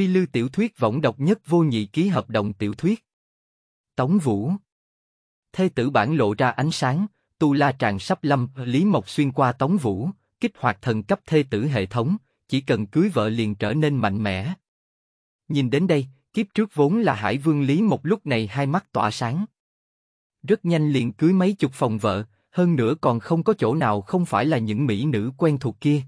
Phi lưu tiểu thuyết võng độc nhất vô nhị ký hợp đồng tiểu thuyết. Tống Vũ Thê tử bản lộ ra ánh sáng, tu la tràng sắp lâm, Lý Mộc xuyên qua Tống Vũ, kích hoạt thần cấp thê tử hệ thống, chỉ cần cưới vợ liền trở nên mạnh mẽ. Nhìn đến đây, kiếp trước vốn là Hải Vương Lý Mộc lúc này hai mắt tỏa sáng. Rất nhanh liền cưới mấy chục phòng vợ, hơn nữa còn không có chỗ nào không phải là những mỹ nữ quen thuộc kia.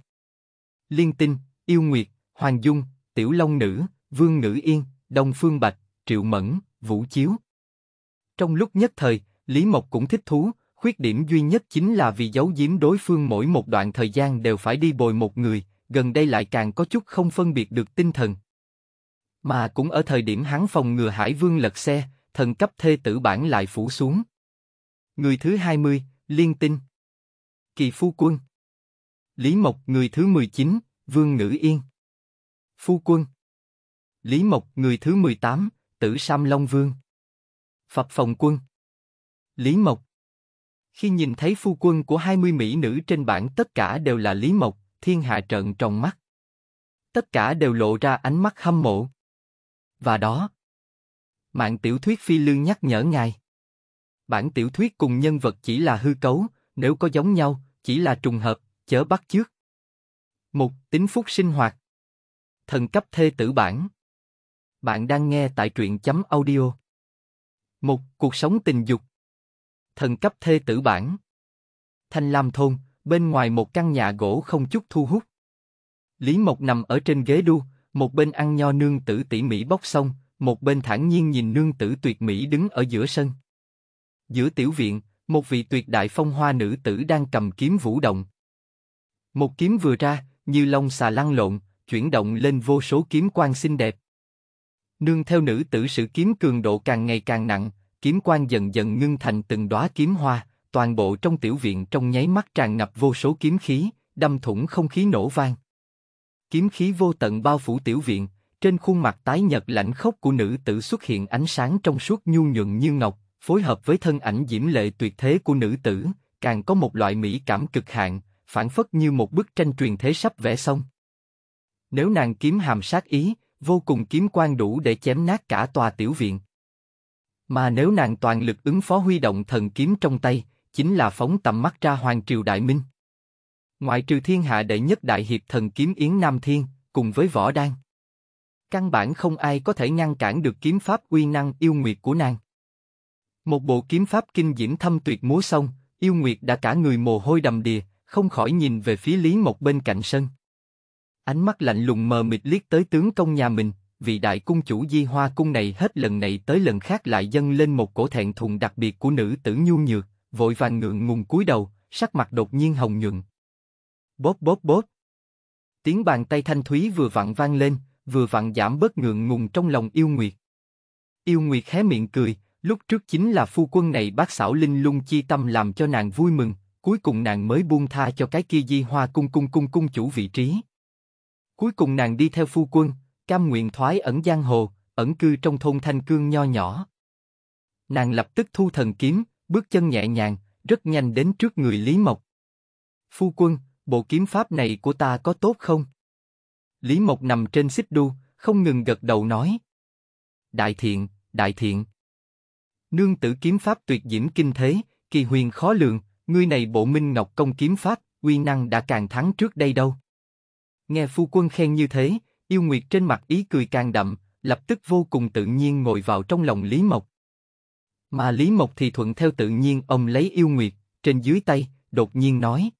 Liên Tinh, Yêu Nguyệt, Hoàng Dung, Tiểu Long Nữ, Vương Ngữ Yên, Đông Phương Bạch, Triệu Mẫn, Vũ Chiếu. Trong lúc nhất thời, Lý Mộc cũng thích thú, khuyết điểm duy nhất chính là vì giấu giếm đối phương mỗi một đoạn thời gian đều phải đi bồi một người, gần đây lại càng có chút không phân biệt được tinh thần. Mà cũng ở thời điểm hắn phòng ngừa Hải Vương lật xe, thần cấp thê tử bản lại phủ xuống. Người thứ 20, Liên Tinh Kỳ Phu Quân Lý Mộc người thứ 19, Vương Ngữ Yên Phu quân. Lý Mộc, người thứ 18, tử Sam Long Vương. Phật phòng quân. Lý Mộc. Khi nhìn thấy phu quân của 20 mỹ nữ trên bảng tất cả đều là Lý Mộc, thiên hạ trợn trong mắt. Tất cả đều lộ ra ánh mắt hâm mộ. Và đó. Mạng tiểu thuyết phi lương nhắc nhở ngài. Bản tiểu thuyết cùng nhân vật chỉ là hư cấu, nếu có giống nhau, chỉ là trùng hợp, chớ bắt chước. Một, tính phúc sinh hoạt. Thần cấp thê tử bản. Bạn đang nghe tại truyện chấm audio. Một cuộc sống tình dục. Thần cấp thê tử bản. Thanh Lam thôn, bên ngoài một căn nhà gỗ không chút thu hút. Lý Mộc nằm ở trên ghế đu, một bên ăn nho nương tử tỉ mỉ bóc xong, một bên thản nhiên nhìn nương tử tuyệt mỹ đứng ở giữa sân. Giữa tiểu viện, một vị tuyệt đại phong hoa nữ tử đang cầm kiếm vũ động. Một kiếm vừa ra, như lông xà lăn lộn, chuyển động lên vô số kiếm quang xinh đẹp. Nương theo nữ tử sự kiếm cường độ càng ngày càng nặng, kiếm quang dần dần ngưng thành từng đóa kiếm hoa, toàn bộ trong tiểu viện trong nháy mắt tràn ngập vô số kiếm khí, đâm thủng không khí nổ vang. Kiếm khí vô tận bao phủ tiểu viện, trên khuôn mặt tái nhợt lạnh khốc của nữ tử xuất hiện ánh sáng trong suốt nhu nhuận như ngọc, phối hợp với thân ảnh diễm lệ tuyệt thế của nữ tử, càng có một loại mỹ cảm cực hạn, phản phất như một bức tranh truyền thế sắp vẽ xong. Nếu nàng kiếm hàm sát ý, vô cùng kiếm quan đủ để chém nát cả tòa tiểu viện. Mà nếu nàng toàn lực ứng phó huy động thần kiếm trong tay, chính là phóng tầm mắt ra hoàng triều đại minh. Ngoại trừ thiên hạ đệ nhất đại hiệp thần kiếm Yến Nam Thiên, cùng với võ đan. Căn bản không ai có thể ngăn cản được kiếm pháp uy năng yêu nguyệt của nàng. Một bộ kiếm pháp kinh diễm thâm tuyệt múa sông yêu nguyệt đã cả người mồ hôi đầm đìa, không khỏi nhìn về phía Lý Mộc bên cạnh sân. Ánh mắt lạnh lùng mờ mịt liếc tới tướng công nhà mình, vị đại cung chủ di hoa cung này hết lần này tới lần khác lại dâng lên một cổ thẹn thùng đặc biệt của nữ tử nhu nhược, vội vàng ngượng ngùng cúi đầu, sắc mặt đột nhiên hồng nhuận. Bóp bóp bóp. Tiếng bàn tay thanh thúy vừa vặn vang lên, vừa vặn giảm bớt ngượng ngùng trong lòng yêu nguyệt. Yêu nguyệt hé miệng cười, lúc trước chính là phu quân này bác xảo linh lung chi tâm làm cho nàng vui mừng, cuối cùng nàng mới buông tha cho cái kia di hoa cung cung cung cung chủ vị trí. Cuối cùng nàng đi theo phu quân, cam nguyện thoái ẩn giang hồ, ẩn cư trong thôn thanh cương nho nhỏ. Nàng lập tức thu thần kiếm, bước chân nhẹ nhàng, rất nhanh đến trước người Lý Mộc. Phu quân, bộ kiếm pháp này của ta có tốt không? Lý Mộc nằm trên xích đu, không ngừng gật đầu nói. Đại thiện, đại thiện. Nương tử kiếm pháp tuyệt diễm kinh thế, kỳ huyền khó lường, ngươi này bộ minh ngọc công kiếm pháp, uy năng đã càng thắng trước đây đâu. Nghe phu quân khen như thế, yêu nguyệt trên mặt ý cười càng đậm, lập tức vô cùng tự nhiên ngồi vào trong lòng Lý Mộc. Mà Lý Mộc thì thuận theo tự nhiên ông lấy yêu nguyệt, trên dưới tay, đột nhiên nói.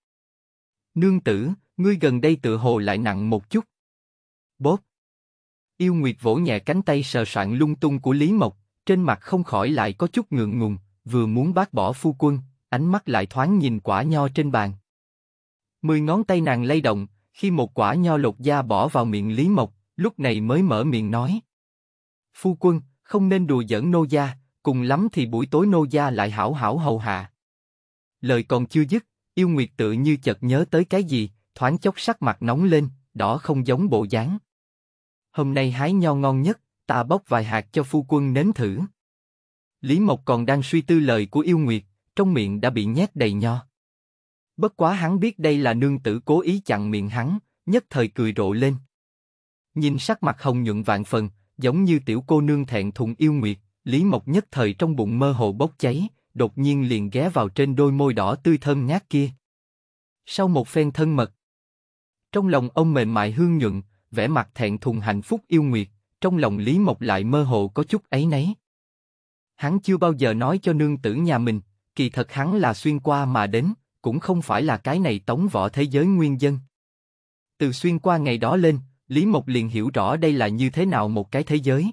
Nương tử, ngươi gần đây tự hồ lại nặng một chút. Bóp. Yêu Nguyệt vỗ nhẹ cánh tay sờ soạn lung tung của Lý Mộc, trên mặt không khỏi lại có chút ngượng ngùng, vừa muốn bác bỏ phu quân, ánh mắt lại thoáng nhìn quả nho trên bàn. Mười ngón tay nàng lay động, khi một quả nho lột da bỏ vào miệng Lý Mộc, lúc này mới mở miệng nói. Phu quân, không nên đùa giỡn nô gia, cùng lắm thì buổi tối nô gia lại hảo hảo hầu hạ. Lời còn chưa dứt, yêu nguyệt tự như chợt nhớ tới cái gì, thoáng chốc sắc mặt nóng lên, đỏ không giống bộ dáng. Hôm nay hái nho ngon nhất, ta bóc vài hạt cho phu quân nếm thử. Lý Mộc còn đang suy tư lời của yêu nguyệt, trong miệng đã bị nhét đầy nho. Bất quá hắn biết đây là nương tử cố ý chặn miệng hắn, nhất thời cười rộ lên. Nhìn sắc mặt hồng nhuận vạn phần, giống như tiểu cô nương thẹn thùng yêu nguyệt, Lý Mộc nhất thời trong bụng mơ hồ bốc cháy, đột nhiên liền ghé vào trên đôi môi đỏ tươi thơm ngát kia. Sau một phen thân mật, trong lòng ông mềm mại hương nhuận, vẻ mặt thẹn thùng hạnh phúc yêu nguyệt, trong lòng Lý Mộc lại mơ hồ có chút ấy nấy. Hắn chưa bao giờ nói cho nương tử nhà mình, kỳ thật hắn là xuyên qua mà đến, cũng không phải là cái này tống võ thế giới nguyên dân. Từ xuyên qua ngày đó lên, Lý Mộc liền hiểu rõ đây là như thế nào một cái thế giới.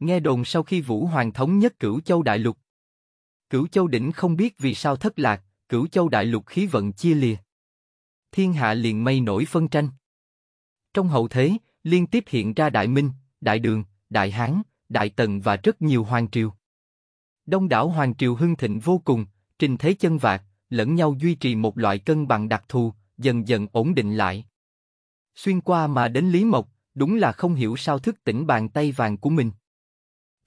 Nghe đồn sau khi Vũ Hoàng thống nhất cửu châu đại lục. Cửu châu đỉnh không biết vì sao thất lạc, cửu châu đại lục khí vận chia lìa. Thiên hạ liền mây nổi phân tranh. Trong hậu thế, liên tiếp hiện ra Đại Minh, Đại Đường, Đại Hán, Đại Tần và rất nhiều hoàng triều. Đông đảo hoàng triều hưng thịnh vô cùng, trình thế chân vạc, lẫn nhau duy trì một loại cân bằng đặc thù, dần dần ổn định lại. Xuyên qua mà đến Lý Mộc, đúng là không hiểu sao thức tỉnh bàn tay vàng của mình.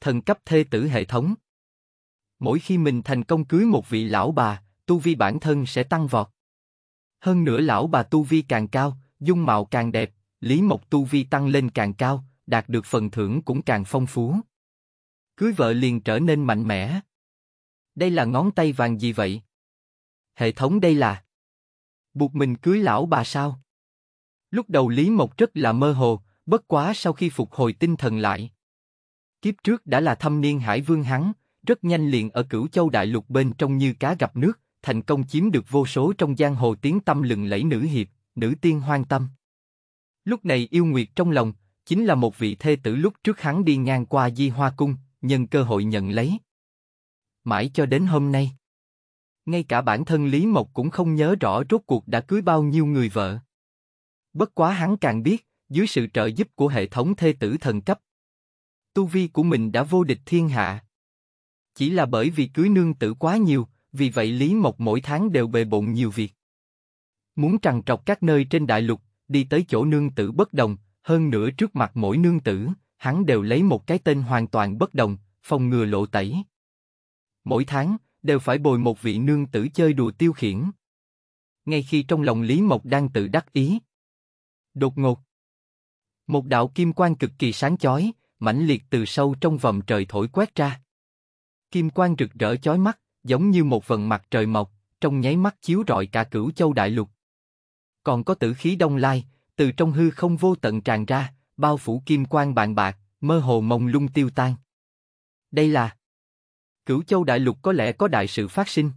Thần cấp thê tử hệ thống. Mỗi khi mình thành công cưới một vị lão bà, tu vi bản thân sẽ tăng vọt. Hơn nữa lão bà tu vi càng cao, dung mạo càng đẹp, Lý Mộc tu vi tăng lên càng cao, đạt được phần thưởng cũng càng phong phú. Cưới vợ liền trở nên mạnh mẽ. Đây là ngón tay vàng gì vậy? Hệ thống đây là buộc mình cưới lão bà sao? Lúc đầu Lý Mộc rất là mơ hồ, bất quá sau khi phục hồi tinh thần lại. Kiếp trước đã là thâm niên hải vương hắn, rất nhanh liền ở cửu châu đại lục bên trong như cá gặp nước, thành công chiếm được vô số trong giang hồ tiếng tâm lừng lẫy nữ hiệp, nữ tiên hoang tâm. Lúc này yêu nguyệt trong lòng, chính là một vị thê tử lúc trước hắn đi ngang qua di hoa cung, nhân cơ hội nhận lấy. Mãi cho đến hôm nay, ngay cả bản thân Lý Mộc cũng không nhớ rõ rốt cuộc đã cưới bao nhiêu người vợ. Bất quá hắn càng biết, dưới sự trợ giúp của hệ thống thê tử thần cấp, tu vi của mình đã vô địch thiên hạ. Chỉ là bởi vì cưới nương tử quá nhiều, vì vậy Lý Mộc mỗi tháng đều bề bộn nhiều việc. Muốn trằn trọc các nơi trên đại lục, đi tới chỗ nương tử bất đồng, hơn nữa trước mặt mỗi nương tử, hắn đều lấy một cái tên hoàn toàn bất đồng, phòng ngừa lộ tẩy. Mỗi tháng, đều phải bồi một vị nương tử chơi đùa tiêu khiển. Ngay khi trong lòng Lý Mộc đang tự đắc ý, đột ngột một đạo kim quang cực kỳ sáng chói, mãnh liệt từ sâu trong vòng trời thổi quét ra. Kim quang rực rỡ chói mắt, giống như một vầng mặt trời mọc, trong nháy mắt chiếu rọi cả cửu châu đại lục. Còn có tử khí đông lai, từ trong hư không vô tận tràn ra, bao phủ kim quang bàn bạc, mơ hồ mông lung tiêu tan. Đây là Cửu Châu Đại Lục có lẽ có đại sự phát sinh.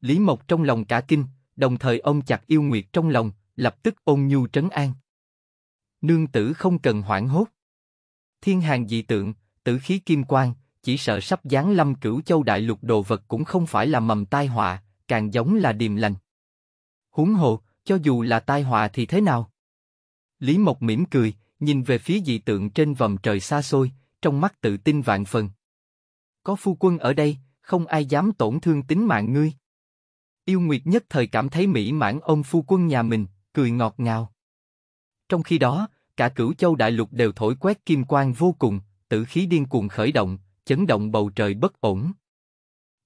Lý Mộc trong lòng cả kinh, đồng thời ông chặt yêu nguyệt trong lòng, lập tức ôn nhu trấn an. Nương tử không cần hoảng hốt. Thiên hàng dị tượng, tử khí kim quang, chỉ sợ sắp giáng lâm cửu châu đại lục đồ vật cũng không phải là mầm tai họa, càng giống là điềm lành. húng hồ, cho dù là tai họa thì thế nào? Lý Mộc mỉm cười, nhìn về phía dị tượng trên vầm trời xa xôi, trong mắt tự tin vạn phần có phu quân ở đây, không ai dám tổn thương tính mạng ngươi. Yêu Nguyệt nhất thời cảm thấy mỹ mãn ông phu quân nhà mình, cười ngọt ngào. Trong khi đó, cả cửu châu đại lục đều thổi quét kim quang vô cùng, tử khí điên cuồng khởi động, chấn động bầu trời bất ổn.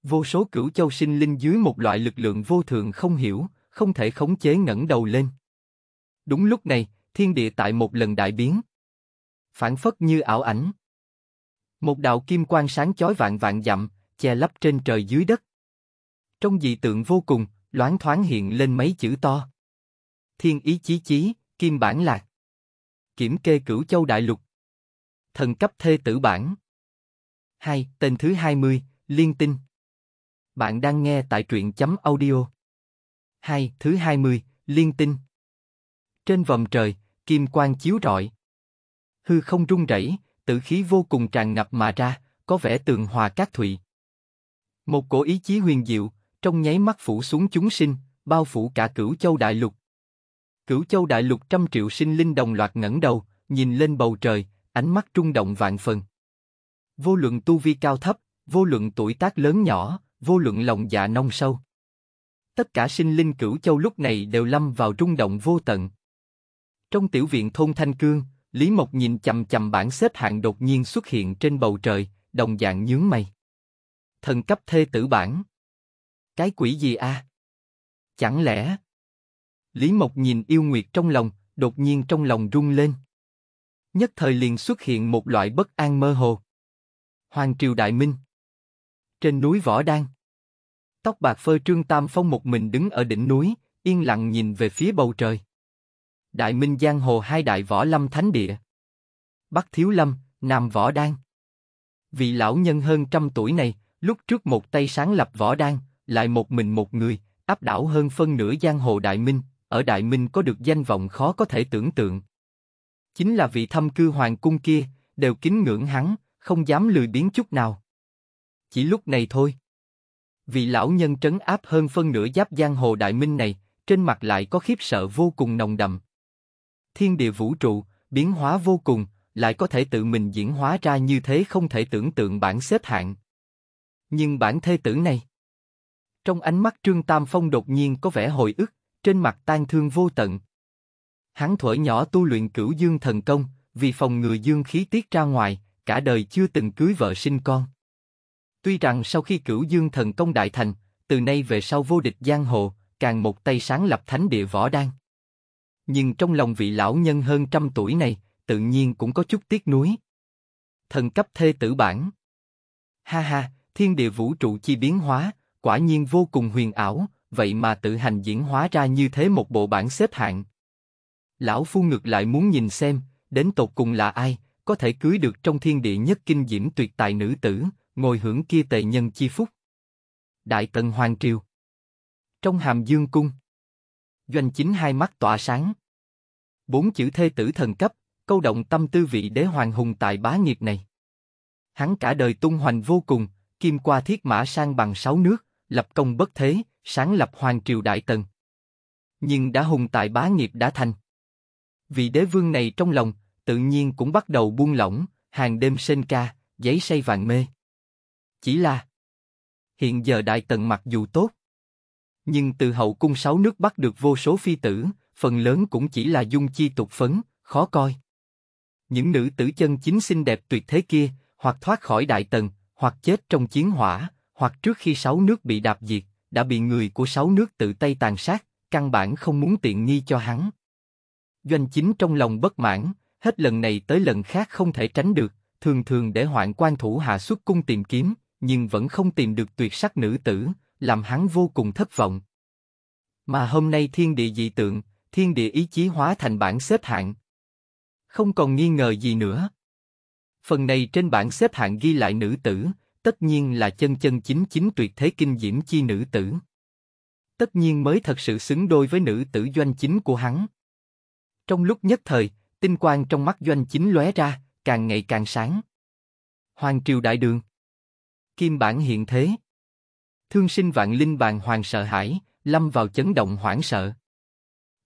Vô số cửu châu sinh linh dưới một loại lực lượng vô thường không hiểu, không thể khống chế ngẩng đầu lên. Đúng lúc này, thiên địa tại một lần đại biến. Phản phất như ảo ảnh. Một đạo kim quang sáng chói vạn vạn dặm, che lấp trên trời dưới đất. Trong dị tượng vô cùng, loáng thoáng hiện lên mấy chữ to. Thiên ý chí chí, kim bản lạc. Kiểm kê cửu châu đại lục. Thần cấp thê tử bản. hai Tên thứ 20, Liên Tinh. Bạn đang nghe tại truyện chấm audio. hai Thứ 20, Liên Tinh. Trên vòm trời, kim quang chiếu rọi. Hư không rung rẩy, tử khí vô cùng tràn ngập mà ra, có vẻ tường hòa các thụy. Một cổ ý chí huyền diệu, trong nháy mắt phủ xuống chúng sinh, bao phủ cả cửu châu đại lục. Cửu châu đại lục trăm triệu sinh linh đồng loạt ngẩng đầu, nhìn lên bầu trời, ánh mắt trung động vạn phần. Vô luận tu vi cao thấp, vô luận tuổi tác lớn nhỏ, vô luận lòng dạ nông sâu. Tất cả sinh linh cửu châu lúc này đều lâm vào trung động vô tận. Trong tiểu viện thôn Thanh Cương, Lý Mộc nhìn chầm chầm bảng xếp hạng đột nhiên xuất hiện trên bầu trời, đồng dạng nhướng mày. Thần cấp thê tử bản. Cái quỷ gì a? À? Chẳng lẽ... Lý Mộc nhìn yêu nguyệt trong lòng, đột nhiên trong lòng rung lên. Nhất thời liền xuất hiện một loại bất an mơ hồ. Hoàng triều đại minh. Trên núi Võ Đan. Tóc bạc phơ Trương Tam Phong một mình đứng ở đỉnh núi, yên lặng nhìn về phía bầu trời. Đại Minh Giang Hồ hai đại võ lâm thánh địa. Bắc Thiếu Lâm, Nam Võ Đan. Vị lão nhân hơn trăm tuổi này, lúc trước một tay sáng lập võ đan, lại một mình một người, áp đảo hơn phân nửa giang hồ Đại Minh, ở Đại Minh có được danh vọng khó có thể tưởng tượng. Chính là vị thâm cư hoàng cung kia, đều kính ngưỡng hắn, không dám lười biến chút nào. Chỉ lúc này thôi. Vị lão nhân trấn áp hơn phân nửa giáp giang hồ Đại Minh này, trên mặt lại có khiếp sợ vô cùng nồng đậm thiên địa vũ trụ, biến hóa vô cùng, lại có thể tự mình diễn hóa ra như thế không thể tưởng tượng bản xếp hạng. Nhưng bản thê tử này... Trong ánh mắt Trương Tam Phong đột nhiên có vẻ hồi ức, trên mặt tan thương vô tận. Hắn thuở nhỏ tu luyện cửu dương thần công, vì phòng người dương khí tiết ra ngoài, cả đời chưa từng cưới vợ sinh con. Tuy rằng sau khi cửu dương thần công đại thành, từ nay về sau vô địch giang hồ, càng một tay sáng lập thánh địa võ đan nhưng trong lòng vị lão nhân hơn trăm tuổi này, tự nhiên cũng có chút tiếc nuối. Thần cấp thê tử bản. Ha ha, thiên địa vũ trụ chi biến hóa, quả nhiên vô cùng huyền ảo, vậy mà tự hành diễn hóa ra như thế một bộ bản xếp hạng. Lão Phu ngược lại muốn nhìn xem, đến tột cùng là ai, có thể cưới được trong thiên địa nhất kinh diễm tuyệt tài nữ tử, ngồi hưởng kia tệ nhân chi phúc. Đại Tần Hoàng Triều Trong hàm dương cung doanh chính hai mắt tỏa sáng. Bốn chữ thê tử thần cấp, câu động tâm tư vị đế hoàng hùng tại bá nghiệp này. Hắn cả đời tung hoành vô cùng, kim qua thiết mã sang bằng sáu nước, lập công bất thế, sáng lập hoàng triều đại tần. Nhưng đã hùng tại bá nghiệp đã thành. Vị đế vương này trong lòng, tự nhiên cũng bắt đầu buông lỏng, hàng đêm sên ca, giấy say vàng mê. Chỉ là, hiện giờ đại tần mặc dù tốt, nhưng từ hậu cung sáu nước bắt được vô số phi tử, phần lớn cũng chỉ là dung chi tục phấn, khó coi. Những nữ tử chân chính xinh đẹp tuyệt thế kia, hoặc thoát khỏi đại tần, hoặc chết trong chiến hỏa, hoặc trước khi sáu nước bị đạp diệt, đã bị người của sáu nước tự tay tàn sát, căn bản không muốn tiện nghi cho hắn. Doanh chính trong lòng bất mãn, hết lần này tới lần khác không thể tránh được, thường thường để hoạn quan thủ hạ xuất cung tìm kiếm, nhưng vẫn không tìm được tuyệt sắc nữ tử, làm hắn vô cùng thất vọng. Mà hôm nay thiên địa dị tượng, thiên địa ý chí hóa thành bảng xếp hạng. Không còn nghi ngờ gì nữa. Phần này trên bảng xếp hạng ghi lại nữ tử, tất nhiên là chân chân chính chính tuyệt thế kinh diễm chi nữ tử. Tất nhiên mới thật sự xứng đôi với nữ tử doanh chính của hắn. Trong lúc nhất thời, tinh quang trong mắt doanh chính lóe ra, càng ngày càng sáng. Hoàng triều đại đường. Kim bản hiện thế. Thương sinh vạn linh bàn hoàng sợ hãi, lâm vào chấn động hoảng sợ.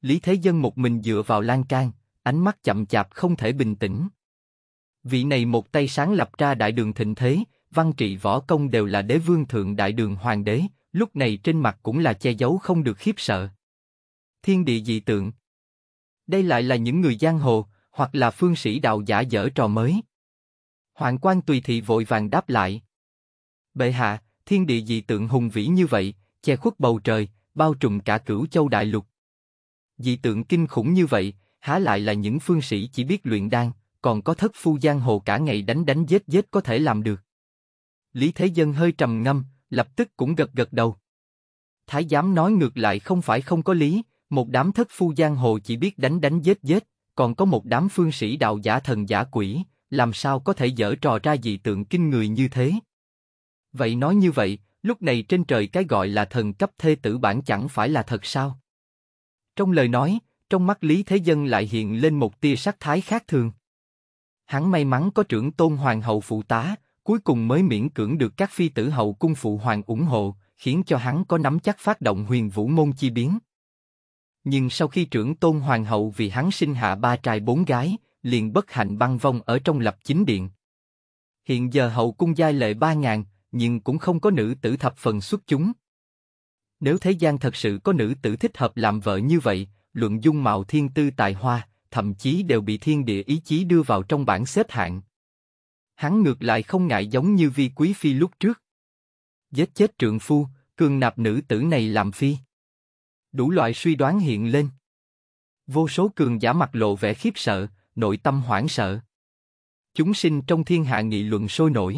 Lý Thế Dân một mình dựa vào lan can, ánh mắt chậm chạp không thể bình tĩnh. Vị này một tay sáng lập ra đại đường thịnh thế, văn trị võ công đều là đế vương thượng đại đường hoàng đế, lúc này trên mặt cũng là che giấu không được khiếp sợ. Thiên địa dị tượng. Đây lại là những người giang hồ, hoặc là phương sĩ đạo giả dở trò mới. Hoàng quan tùy thị vội vàng đáp lại. Bệ hạ, thiên địa dị tượng hùng vĩ như vậy, che khuất bầu trời, bao trùm cả cửu châu đại lục. Dị tượng kinh khủng như vậy, há lại là những phương sĩ chỉ biết luyện đan, còn có thất phu giang hồ cả ngày đánh đánh giết giết có thể làm được. Lý Thế Dân hơi trầm ngâm, lập tức cũng gật gật đầu. Thái giám nói ngược lại không phải không có lý, một đám thất phu giang hồ chỉ biết đánh đánh giết giết, còn có một đám phương sĩ đạo giả thần giả quỷ, làm sao có thể dở trò ra dị tượng kinh người như thế? Vậy nói như vậy, lúc này trên trời cái gọi là thần cấp thê tử bản chẳng phải là thật sao? Trong lời nói, trong mắt Lý Thế Dân lại hiện lên một tia sắc thái khác thường. Hắn may mắn có trưởng tôn hoàng hậu phụ tá, cuối cùng mới miễn cưỡng được các phi tử hậu cung phụ hoàng ủng hộ, khiến cho hắn có nắm chắc phát động huyền vũ môn chi biến. Nhưng sau khi trưởng tôn hoàng hậu vì hắn sinh hạ ba trai bốn gái, liền bất hạnh băng vong ở trong lập chính điện. Hiện giờ hậu cung giai lệ ba ngàn, nhưng cũng không có nữ tử thập phần xuất chúng. Nếu thế gian thật sự có nữ tử thích hợp làm vợ như vậy, luận dung mạo thiên tư tài hoa, thậm chí đều bị thiên địa ý chí đưa vào trong bảng xếp hạng. Hắn ngược lại không ngại giống như vi quý phi lúc trước. Giết chết trượng phu, cường nạp nữ tử này làm phi. Đủ loại suy đoán hiện lên. Vô số cường giả mặt lộ vẻ khiếp sợ, nội tâm hoảng sợ. Chúng sinh trong thiên hạ nghị luận sôi nổi.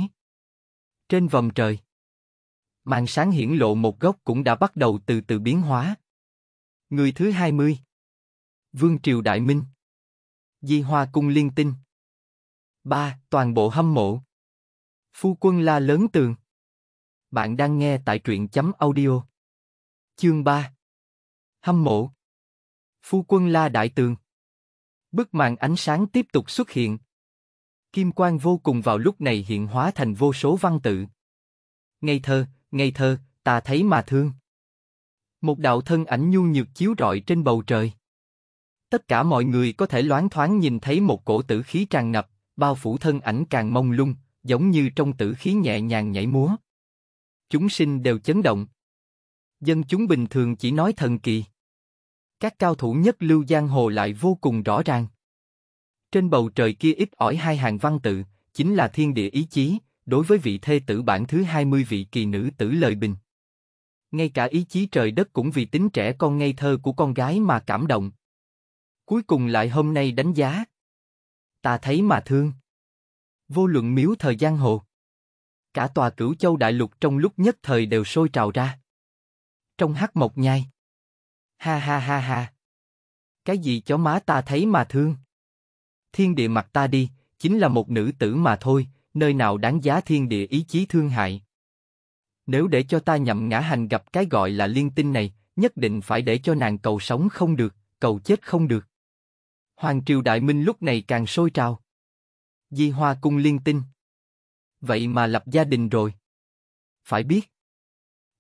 Trên vòng trời, màn sáng hiển lộ một góc cũng đã bắt đầu từ từ biến hóa. Người thứ 20 Vương Triều Đại Minh Di Hoa Cung Liên Tinh ba Toàn bộ hâm mộ Phu quân la lớn tường Bạn đang nghe tại truyện chấm audio Chương 3 Hâm mộ Phu quân la đại tường Bức màn ánh sáng tiếp tục xuất hiện, kim quang vô cùng vào lúc này hiện hóa thành vô số văn tự. Ngây thơ, ngây thơ, ta thấy mà thương. Một đạo thân ảnh nhu nhược chiếu rọi trên bầu trời. Tất cả mọi người có thể loáng thoáng nhìn thấy một cổ tử khí tràn ngập, bao phủ thân ảnh càng mông lung, giống như trong tử khí nhẹ nhàng nhảy múa. Chúng sinh đều chấn động. Dân chúng bình thường chỉ nói thần kỳ. Các cao thủ nhất lưu giang hồ lại vô cùng rõ ràng. Trên bầu trời kia ít ỏi hai hàng văn tự, chính là thiên địa ý chí, đối với vị thê tử bản thứ 20 vị kỳ nữ tử lời bình. Ngay cả ý chí trời đất cũng vì tính trẻ con ngây thơ của con gái mà cảm động. Cuối cùng lại hôm nay đánh giá. Ta thấy mà thương. Vô luận miếu thời gian hồ. Cả tòa cửu châu đại lục trong lúc nhất thời đều sôi trào ra. Trong hát mộc nhai. Ha ha ha ha. Cái gì chó má ta thấy mà thương thiên địa mặt ta đi, chính là một nữ tử mà thôi, nơi nào đáng giá thiên địa ý chí thương hại. Nếu để cho ta nhậm ngã hành gặp cái gọi là liên tinh này, nhất định phải để cho nàng cầu sống không được, cầu chết không được. Hoàng triều đại minh lúc này càng sôi trào. Di Hoa cung liên tinh. Vậy mà lập gia đình rồi. Phải biết.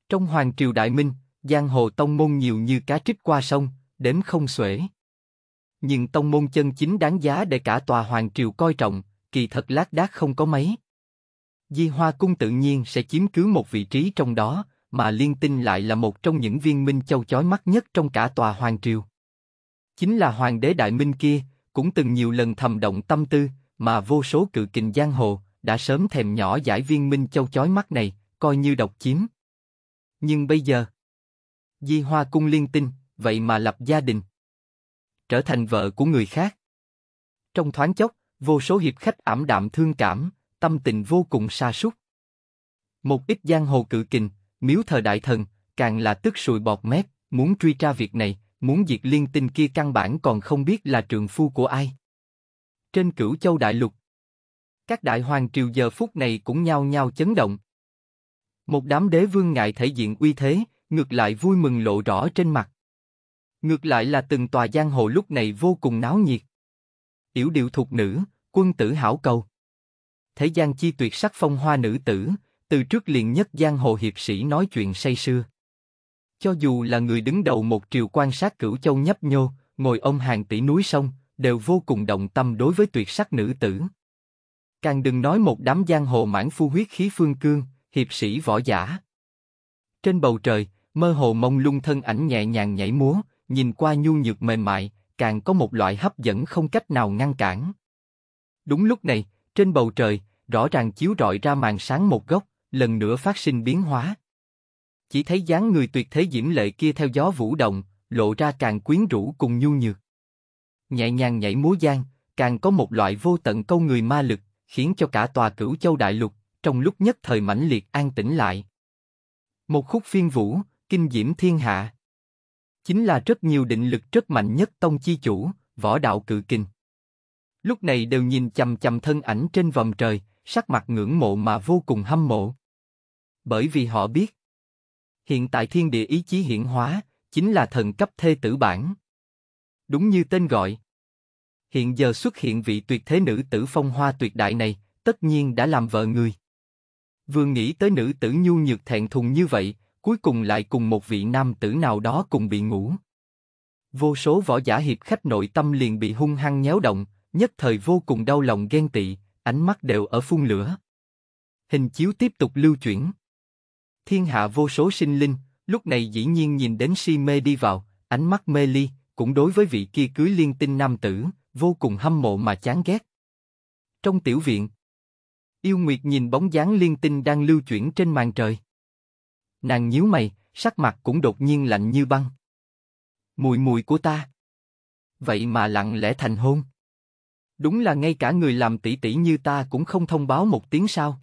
Trong Hoàng triều đại minh, giang hồ tông môn nhiều như cá trích qua sông, đếm không xuể nhưng tông môn chân chính đáng giá để cả tòa hoàng triều coi trọng, kỳ thật lác đác không có mấy. Di Hoa Cung tự nhiên sẽ chiếm cứ một vị trí trong đó, mà liên tinh lại là một trong những viên minh châu chói mắt nhất trong cả tòa hoàng triều. Chính là hoàng đế đại minh kia, cũng từng nhiều lần thầm động tâm tư, mà vô số cự kình giang hồ, đã sớm thèm nhỏ giải viên minh châu chói mắt này, coi như độc chiếm. Nhưng bây giờ, Di Hoa Cung liên tinh, vậy mà lập gia đình, trở thành vợ của người khác. Trong thoáng chốc, vô số hiệp khách ảm đạm thương cảm, tâm tình vô cùng sa sút. Một ít giang hồ cự kình, miếu thờ đại thần, càng là tức sùi bọt mép, muốn truy tra việc này, muốn diệt liên tinh kia căn bản còn không biết là trường phu của ai. Trên cửu châu đại lục, các đại hoàng triều giờ phút này cũng nhao nhao chấn động. Một đám đế vương ngại thể diện uy thế, ngược lại vui mừng lộ rõ trên mặt. Ngược lại là từng tòa giang hồ lúc này vô cùng náo nhiệt. Yểu điệu thuộc nữ, quân tử hảo cầu. Thế gian chi tuyệt sắc phong hoa nữ tử, từ trước liền nhất giang hồ hiệp sĩ nói chuyện say sưa. Cho dù là người đứng đầu một triều quan sát cửu châu nhấp nhô, ngồi ông hàng tỷ núi sông, đều vô cùng động tâm đối với tuyệt sắc nữ tử. Càng đừng nói một đám giang hồ mãn phu huyết khí phương cương, hiệp sĩ võ giả. Trên bầu trời, mơ hồ mông lung thân ảnh nhẹ nhàng nhảy múa, nhìn qua nhu nhược mềm mại, càng có một loại hấp dẫn không cách nào ngăn cản. Đúng lúc này, trên bầu trời, rõ ràng chiếu rọi ra màn sáng một góc, lần nữa phát sinh biến hóa. Chỉ thấy dáng người tuyệt thế diễm lệ kia theo gió vũ động, lộ ra càng quyến rũ cùng nhu nhược. Nhẹ nhàng nhảy múa gian, càng có một loại vô tận câu người ma lực, khiến cho cả tòa cửu châu đại lục, trong lúc nhất thời mãnh liệt an tĩnh lại. Một khúc phiên vũ, kinh diễm thiên hạ chính là rất nhiều định lực rất mạnh nhất tông chi chủ, võ đạo cự kình. Lúc này đều nhìn chầm chầm thân ảnh trên vòng trời, sắc mặt ngưỡng mộ mà vô cùng hâm mộ. Bởi vì họ biết, hiện tại thiên địa ý chí hiển hóa, chính là thần cấp thê tử bản. Đúng như tên gọi. Hiện giờ xuất hiện vị tuyệt thế nữ tử phong hoa tuyệt đại này, tất nhiên đã làm vợ người. Vừa nghĩ tới nữ tử nhu nhược thẹn thùng như vậy, cuối cùng lại cùng một vị nam tử nào đó cùng bị ngủ. Vô số võ giả hiệp khách nội tâm liền bị hung hăng nhéo động, nhất thời vô cùng đau lòng ghen tị, ánh mắt đều ở phun lửa. Hình chiếu tiếp tục lưu chuyển. Thiên hạ vô số sinh linh, lúc này dĩ nhiên nhìn đến si mê đi vào, ánh mắt mê ly, cũng đối với vị kia cưới liên tinh nam tử, vô cùng hâm mộ mà chán ghét. Trong tiểu viện, Yêu Nguyệt nhìn bóng dáng liên tinh đang lưu chuyển trên màn trời. Nàng nhíu mày, sắc mặt cũng đột nhiên lạnh như băng. Mùi mùi của ta. Vậy mà lặng lẽ thành hôn. Đúng là ngay cả người làm tỷ tỷ như ta cũng không thông báo một tiếng sao.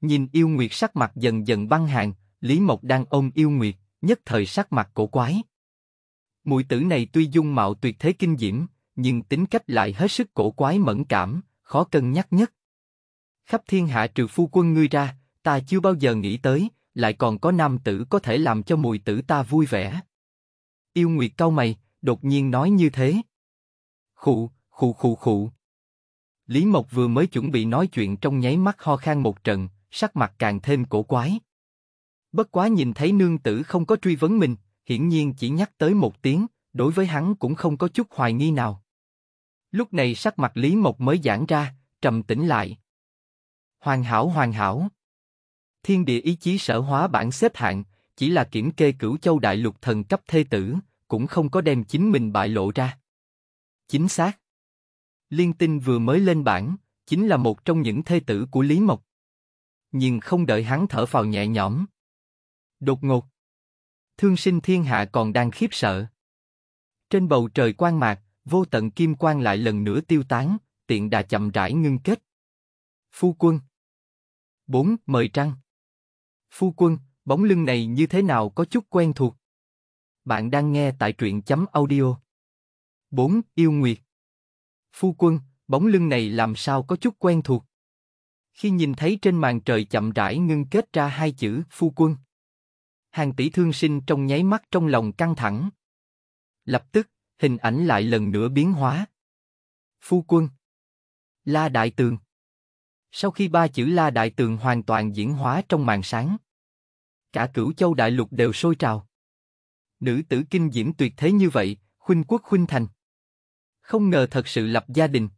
Nhìn yêu nguyệt sắc mặt dần dần băng hàng, Lý Mộc đang ôm yêu nguyệt, nhất thời sắc mặt cổ quái. Mùi tử này tuy dung mạo tuyệt thế kinh diễm, nhưng tính cách lại hết sức cổ quái mẫn cảm, khó cân nhắc nhất. Khắp thiên hạ trừ phu quân ngươi ra, ta chưa bao giờ nghĩ tới, lại còn có nam tử có thể làm cho mùi tử ta vui vẻ. Yêu Nguyệt cau mày, đột nhiên nói như thế. Khụ, khụ khụ khụ. Lý Mộc vừa mới chuẩn bị nói chuyện trong nháy mắt ho khan một trận, sắc mặt càng thêm cổ quái. Bất quá nhìn thấy nương tử không có truy vấn mình, hiển nhiên chỉ nhắc tới một tiếng, đối với hắn cũng không có chút hoài nghi nào. Lúc này sắc mặt Lý Mộc mới giãn ra, trầm tĩnh lại. Hoàn hảo hoàn hảo. Thiên địa ý chí sở hóa bản xếp hạng, chỉ là kiểm kê cửu châu đại lục thần cấp thê tử, cũng không có đem chính mình bại lộ ra. Chính xác. Liên tinh vừa mới lên bảng, chính là một trong những thê tử của Lý Mộc. Nhưng không đợi hắn thở vào nhẹ nhõm. Đột ngột. Thương sinh thiên hạ còn đang khiếp sợ. Trên bầu trời quang mạc, vô tận kim quang lại lần nữa tiêu tán, tiện đà chậm rãi ngưng kết. Phu quân. 4. Mời trăng Phu quân, bóng lưng này như thế nào có chút quen thuộc. Bạn đang nghe tại truyện chấm audio. 4. Yêu Nguyệt Phu quân, bóng lưng này làm sao có chút quen thuộc. Khi nhìn thấy trên màn trời chậm rãi ngưng kết ra hai chữ phu quân. Hàng tỷ thương sinh trong nháy mắt trong lòng căng thẳng. Lập tức, hình ảnh lại lần nữa biến hóa. Phu quân La Đại Tường Sau khi ba chữ La Đại Tường hoàn toàn diễn hóa trong màn sáng, cả cửu châu đại lục đều sôi trào. Nữ tử kinh diễm tuyệt thế như vậy, khuynh quốc khuynh thành. Không ngờ thật sự lập gia đình.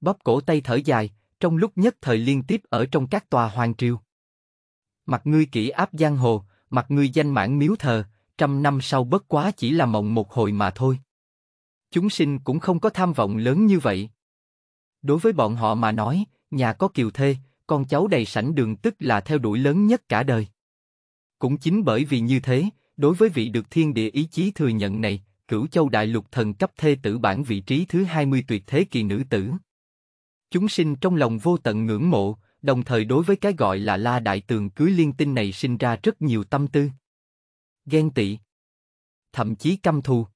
Bóp cổ tay thở dài, trong lúc nhất thời liên tiếp ở trong các tòa hoàng triều. Mặt ngươi kỹ áp giang hồ, mặt ngươi danh mãn miếu thờ, trăm năm sau bất quá chỉ là mộng một hồi mà thôi. Chúng sinh cũng không có tham vọng lớn như vậy. Đối với bọn họ mà nói, nhà có kiều thê, con cháu đầy sảnh đường tức là theo đuổi lớn nhất cả đời. Cũng chính bởi vì như thế, đối với vị được thiên địa ý chí thừa nhận này, cửu châu đại lục thần cấp thê tử bản vị trí thứ 20 tuyệt thế kỳ nữ tử. Chúng sinh trong lòng vô tận ngưỡng mộ, đồng thời đối với cái gọi là la đại tường cưới liên tinh này sinh ra rất nhiều tâm tư. Ghen tị. Thậm chí căm thù.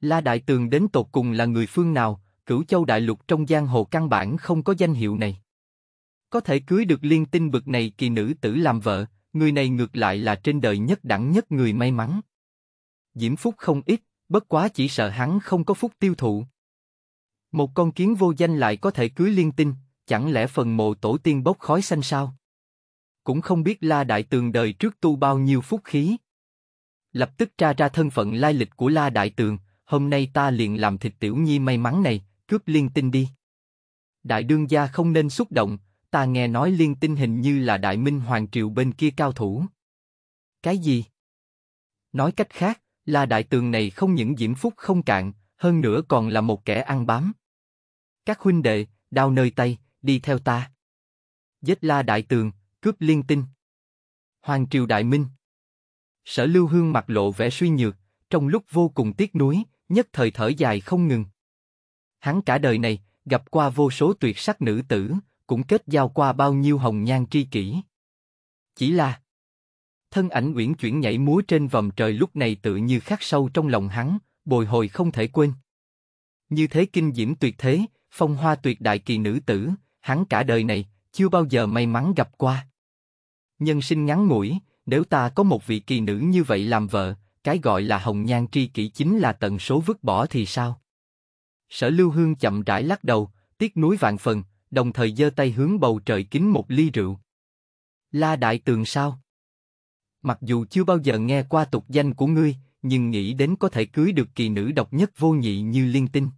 La đại tường đến tột cùng là người phương nào, cửu châu đại lục trong giang hồ căn bản không có danh hiệu này. Có thể cưới được liên tinh bực này kỳ nữ tử làm vợ, người này ngược lại là trên đời nhất đẳng nhất người may mắn. Diễm Phúc không ít, bất quá chỉ sợ hắn không có phúc tiêu thụ. Một con kiến vô danh lại có thể cưới liên tinh, chẳng lẽ phần mộ tổ tiên bốc khói xanh sao? Cũng không biết La Đại Tường đời trước tu bao nhiêu phúc khí. Lập tức tra ra thân phận lai lịch của La Đại Tường, hôm nay ta liền làm thịt tiểu nhi may mắn này, cướp liên tinh đi. Đại đương gia không nên xúc động, Ta nghe nói liên tinh hình như là Đại Minh Hoàng Triều bên kia cao thủ. Cái gì? Nói cách khác, là đại tường này không những diễm phúc không cạn, hơn nữa còn là một kẻ ăn bám. Các huynh đệ, đao nơi tay, đi theo ta. Giết la đại tường, cướp liên tinh. Hoàng triều đại minh. Sở lưu hương mặt lộ vẻ suy nhược, trong lúc vô cùng tiếc nuối, nhất thời thở dài không ngừng. Hắn cả đời này, gặp qua vô số tuyệt sắc nữ tử, cũng kết giao qua bao nhiêu hồng nhan tri kỷ. Chỉ là thân ảnh uyển chuyển nhảy múa trên vòm trời lúc này tự như khắc sâu trong lòng hắn, bồi hồi không thể quên. Như thế kinh diễm tuyệt thế, phong hoa tuyệt đại kỳ nữ tử, hắn cả đời này chưa bao giờ may mắn gặp qua. Nhân sinh ngắn ngủi, nếu ta có một vị kỳ nữ như vậy làm vợ, cái gọi là hồng nhan tri kỷ chính là tần số vứt bỏ thì sao? Sở Lưu Hương chậm rãi lắc đầu, tiếc nuối vạn phần, đồng thời giơ tay hướng bầu trời kính một ly rượu. La Đại Tường sao? Mặc dù chưa bao giờ nghe qua tục danh của ngươi, nhưng nghĩ đến có thể cưới được kỳ nữ độc nhất vô nhị như liên tinh.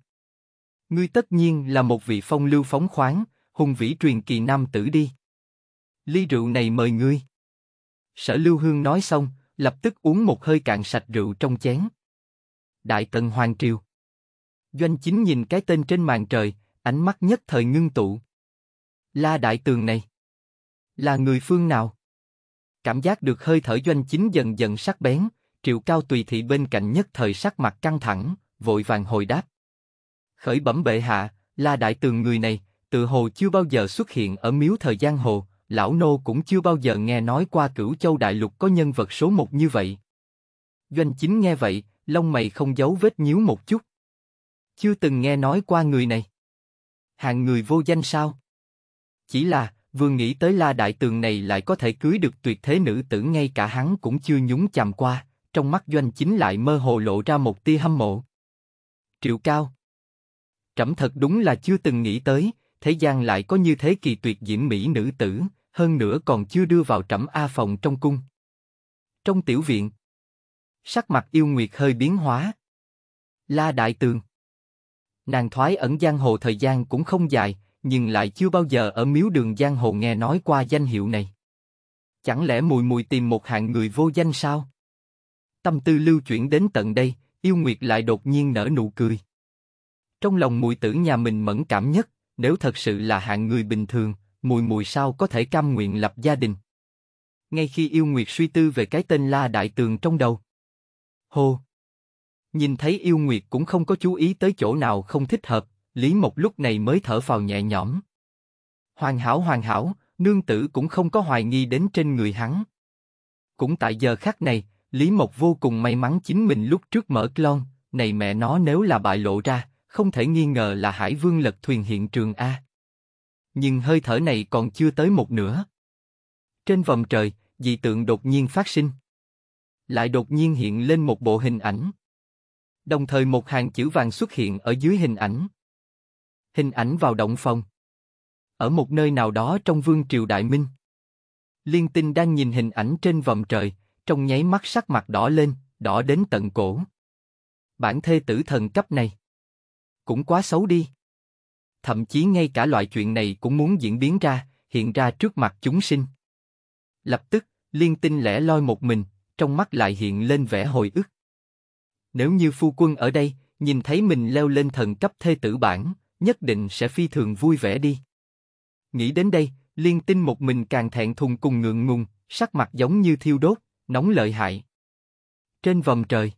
Ngươi tất nhiên là một vị phong lưu phóng khoáng, hùng vĩ truyền kỳ nam tử đi. Ly rượu này mời ngươi. Sở Lưu Hương nói xong, lập tức uống một hơi cạn sạch rượu trong chén. Đại Tần Hoàng Triều Doanh chính nhìn cái tên trên màn trời, ánh mắt nhất thời ngưng tụ. La Đại Tường này, là người phương nào? Cảm giác được hơi thở doanh chính dần dần sắc bén, triệu cao tùy thị bên cạnh nhất thời sắc mặt căng thẳng, vội vàng hồi đáp. Khởi bẩm bệ hạ, La Đại Tường người này, tự hồ chưa bao giờ xuất hiện ở miếu thời gian hồ, lão nô cũng chưa bao giờ nghe nói qua cửu châu đại lục có nhân vật số một như vậy. Doanh chính nghe vậy, lông mày không giấu vết nhíu một chút. Chưa từng nghe nói qua người này hàng người vô danh sao? Chỉ là, vừa nghĩ tới La Đại Tường này lại có thể cưới được tuyệt thế nữ tử ngay cả hắn cũng chưa nhúng chàm qua, trong mắt doanh chính lại mơ hồ lộ ra một tia hâm mộ. Triệu Cao Trẫm thật đúng là chưa từng nghĩ tới, thế gian lại có như thế kỳ tuyệt diễm mỹ nữ tử, hơn nữa còn chưa đưa vào trẫm A phòng trong cung. Trong tiểu viện, sắc mặt yêu nguyệt hơi biến hóa. La Đại Tường Nàng thoái ẩn giang hồ thời gian cũng không dài, nhưng lại chưa bao giờ ở miếu đường giang hồ nghe nói qua danh hiệu này. Chẳng lẽ mùi mùi tìm một hạng người vô danh sao? Tâm tư lưu chuyển đến tận đây, yêu nguyệt lại đột nhiên nở nụ cười. Trong lòng mùi tử nhà mình mẫn cảm nhất, nếu thật sự là hạng người bình thường, mùi mùi sao có thể cam nguyện lập gia đình? Ngay khi yêu nguyệt suy tư về cái tên La Đại Tường trong đầu. Hô! Nhìn thấy yêu nguyệt cũng không có chú ý tới chỗ nào không thích hợp, Lý một lúc này mới thở phào nhẹ nhõm. Hoàn hảo hoàn hảo, nương tử cũng không có hoài nghi đến trên người hắn. Cũng tại giờ khắc này, Lý Mộc vô cùng may mắn chính mình lúc trước mở clon, này mẹ nó nếu là bại lộ ra, không thể nghi ngờ là Hải Vương lật thuyền hiện trường A. Nhưng hơi thở này còn chưa tới một nửa. Trên vòng trời, dị tượng đột nhiên phát sinh. Lại đột nhiên hiện lên một bộ hình ảnh. Đồng thời một hàng chữ vàng xuất hiện ở dưới hình ảnh. Hình ảnh vào động phòng. Ở một nơi nào đó trong vương triều Đại Minh. Liên tinh đang nhìn hình ảnh trên vòm trời, trong nháy mắt sắc mặt đỏ lên, đỏ đến tận cổ. Bản thê tử thần cấp này. Cũng quá xấu đi. Thậm chí ngay cả loại chuyện này cũng muốn diễn biến ra, hiện ra trước mặt chúng sinh. Lập tức, liên tinh lẻ loi một mình, trong mắt lại hiện lên vẻ hồi ức. Nếu như phu quân ở đây, nhìn thấy mình leo lên thần cấp thê tử bản, nhất định sẽ phi thường vui vẻ đi. Nghĩ đến đây, liên tinh một mình càng thẹn thùng cùng ngượng ngùng, sắc mặt giống như thiêu đốt, nóng lợi hại. Trên vòng trời,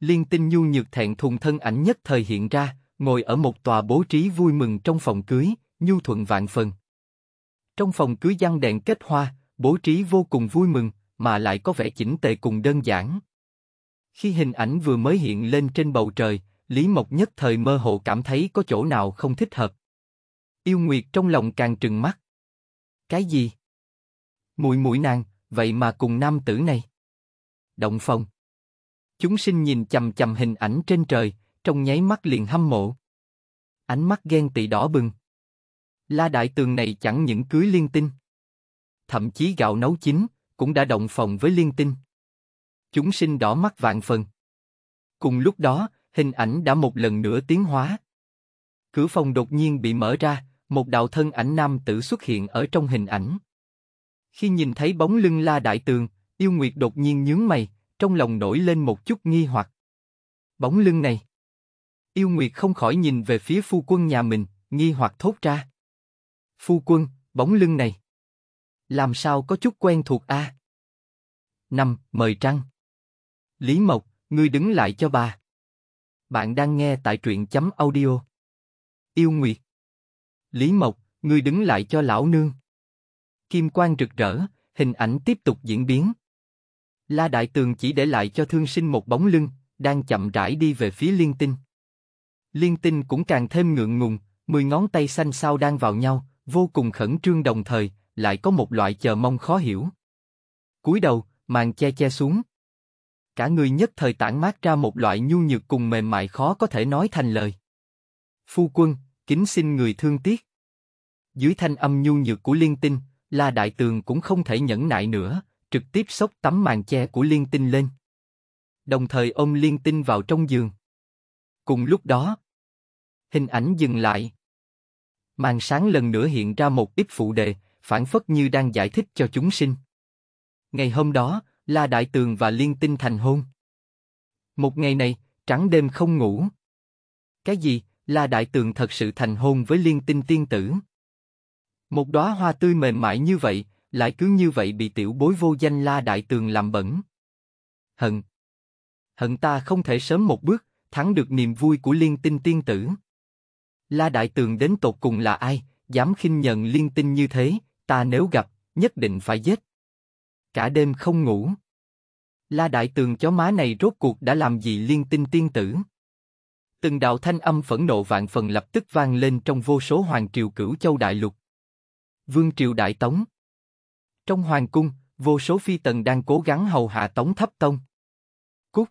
liên tinh nhu nhược thẹn thùng thân ảnh nhất thời hiện ra, ngồi ở một tòa bố trí vui mừng trong phòng cưới, nhu thuận vạn phần. Trong phòng cưới giăng đèn kết hoa, bố trí vô cùng vui mừng, mà lại có vẻ chỉnh tề cùng đơn giản. Khi hình ảnh vừa mới hiện lên trên bầu trời, Lý Mộc nhất thời mơ hồ cảm thấy có chỗ nào không thích hợp. Yêu Nguyệt trong lòng càng trừng mắt. Cái gì? Mùi mũi nàng, vậy mà cùng nam tử này. Động phòng. Chúng sinh nhìn chầm chầm hình ảnh trên trời, trong nháy mắt liền hâm mộ. Ánh mắt ghen tị đỏ bừng. La đại tường này chẳng những cưới liên tinh. Thậm chí gạo nấu chín, cũng đã động phòng với liên tinh chúng sinh đỏ mắt vạn phần. Cùng lúc đó, hình ảnh đã một lần nữa tiến hóa. Cửa phòng đột nhiên bị mở ra, một đạo thân ảnh nam tử xuất hiện ở trong hình ảnh. Khi nhìn thấy bóng lưng La Đại Tường, Yêu Nguyệt đột nhiên nhướng mày, trong lòng nổi lên một chút nghi hoặc. Bóng lưng này. Yêu Nguyệt không khỏi nhìn về phía phu quân nhà mình, nghi hoặc thốt ra. Phu quân, bóng lưng này. Làm sao có chút quen thuộc a? À? Năm, mời trăng. Lý Mộc, ngươi đứng lại cho bà. Bạn đang nghe tại truyện chấm audio. Yêu Nguyệt. Lý Mộc, ngươi đứng lại cho lão nương. Kim quang rực rỡ, hình ảnh tiếp tục diễn biến. La Đại Tường chỉ để lại cho thương sinh một bóng lưng, đang chậm rãi đi về phía liên tinh. Liên tinh cũng càng thêm ngượng ngùng, mười ngón tay xanh sao đang vào nhau, vô cùng khẩn trương đồng thời, lại có một loại chờ mong khó hiểu. cúi đầu, màn che che xuống cả người nhất thời tản mát ra một loại nhu nhược cùng mềm mại khó có thể nói thành lời. Phu quân, kính xin người thương tiếc. Dưới thanh âm nhu nhược của liên tinh, la đại tường cũng không thể nhẫn nại nữa, trực tiếp xốc tấm màn che của liên tinh lên. Đồng thời ôm liên tinh vào trong giường. Cùng lúc đó, hình ảnh dừng lại. Màn sáng lần nữa hiện ra một ít phụ đề, phản phất như đang giải thích cho chúng sinh. Ngày hôm đó, La Đại Tường và Liên Tinh thành hôn. Một ngày này, trắng đêm không ngủ. Cái gì? La Đại Tường thật sự thành hôn với Liên Tinh tiên tử. Một đóa hoa tươi mềm mại như vậy, lại cứ như vậy bị tiểu bối vô danh La Đại Tường làm bẩn. Hận. Hận ta không thể sớm một bước, thắng được niềm vui của Liên Tinh tiên tử. La Đại Tường đến tột cùng là ai, dám khinh nhận Liên Tinh như thế, ta nếu gặp, nhất định phải giết cả đêm không ngủ. La đại tường chó má này rốt cuộc đã làm gì liên tinh tiên tử? Từng đạo thanh âm phẫn nộ vạn phần lập tức vang lên trong vô số hoàng triều cửu châu đại lục. Vương triều đại tống. Trong hoàng cung, vô số phi tần đang cố gắng hầu hạ tống thấp tông. Cút.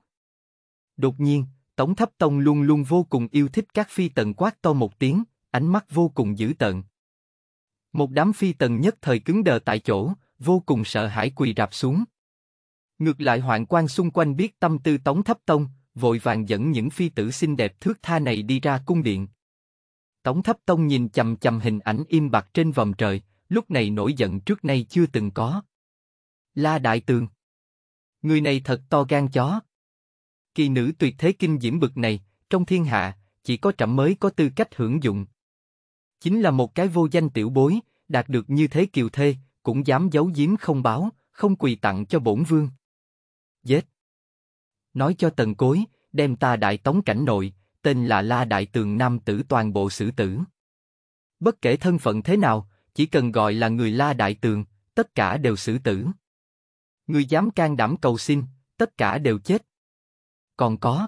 Đột nhiên, tống thấp tông luôn luôn vô cùng yêu thích các phi tần quát to một tiếng, ánh mắt vô cùng dữ tợn. Một đám phi tần nhất thời cứng đờ tại chỗ, vô cùng sợ hãi quỳ rạp xuống. Ngược lại hoạn quan xung quanh biết tâm tư Tống Thấp Tông, vội vàng dẫn những phi tử xinh đẹp thước tha này đi ra cung điện. Tống Thấp Tông nhìn chầm chầm hình ảnh im bạc trên vòng trời, lúc này nổi giận trước nay chưa từng có. La Đại Tường Người này thật to gan chó. Kỳ nữ tuyệt thế kinh diễm bực này, trong thiên hạ, chỉ có trẫm mới có tư cách hưởng dụng. Chính là một cái vô danh tiểu bối, đạt được như thế kiều thê, cũng dám giấu giếm không báo, không quỳ tặng cho bổn vương. Giết! Nói cho tần cối, đem ta đại tống cảnh nội, tên là La Đại Tường Nam Tử toàn bộ xử tử. Bất kể thân phận thế nào, chỉ cần gọi là người La Đại Tường, tất cả đều xử tử. Người dám can đảm cầu xin, tất cả đều chết. Còn có.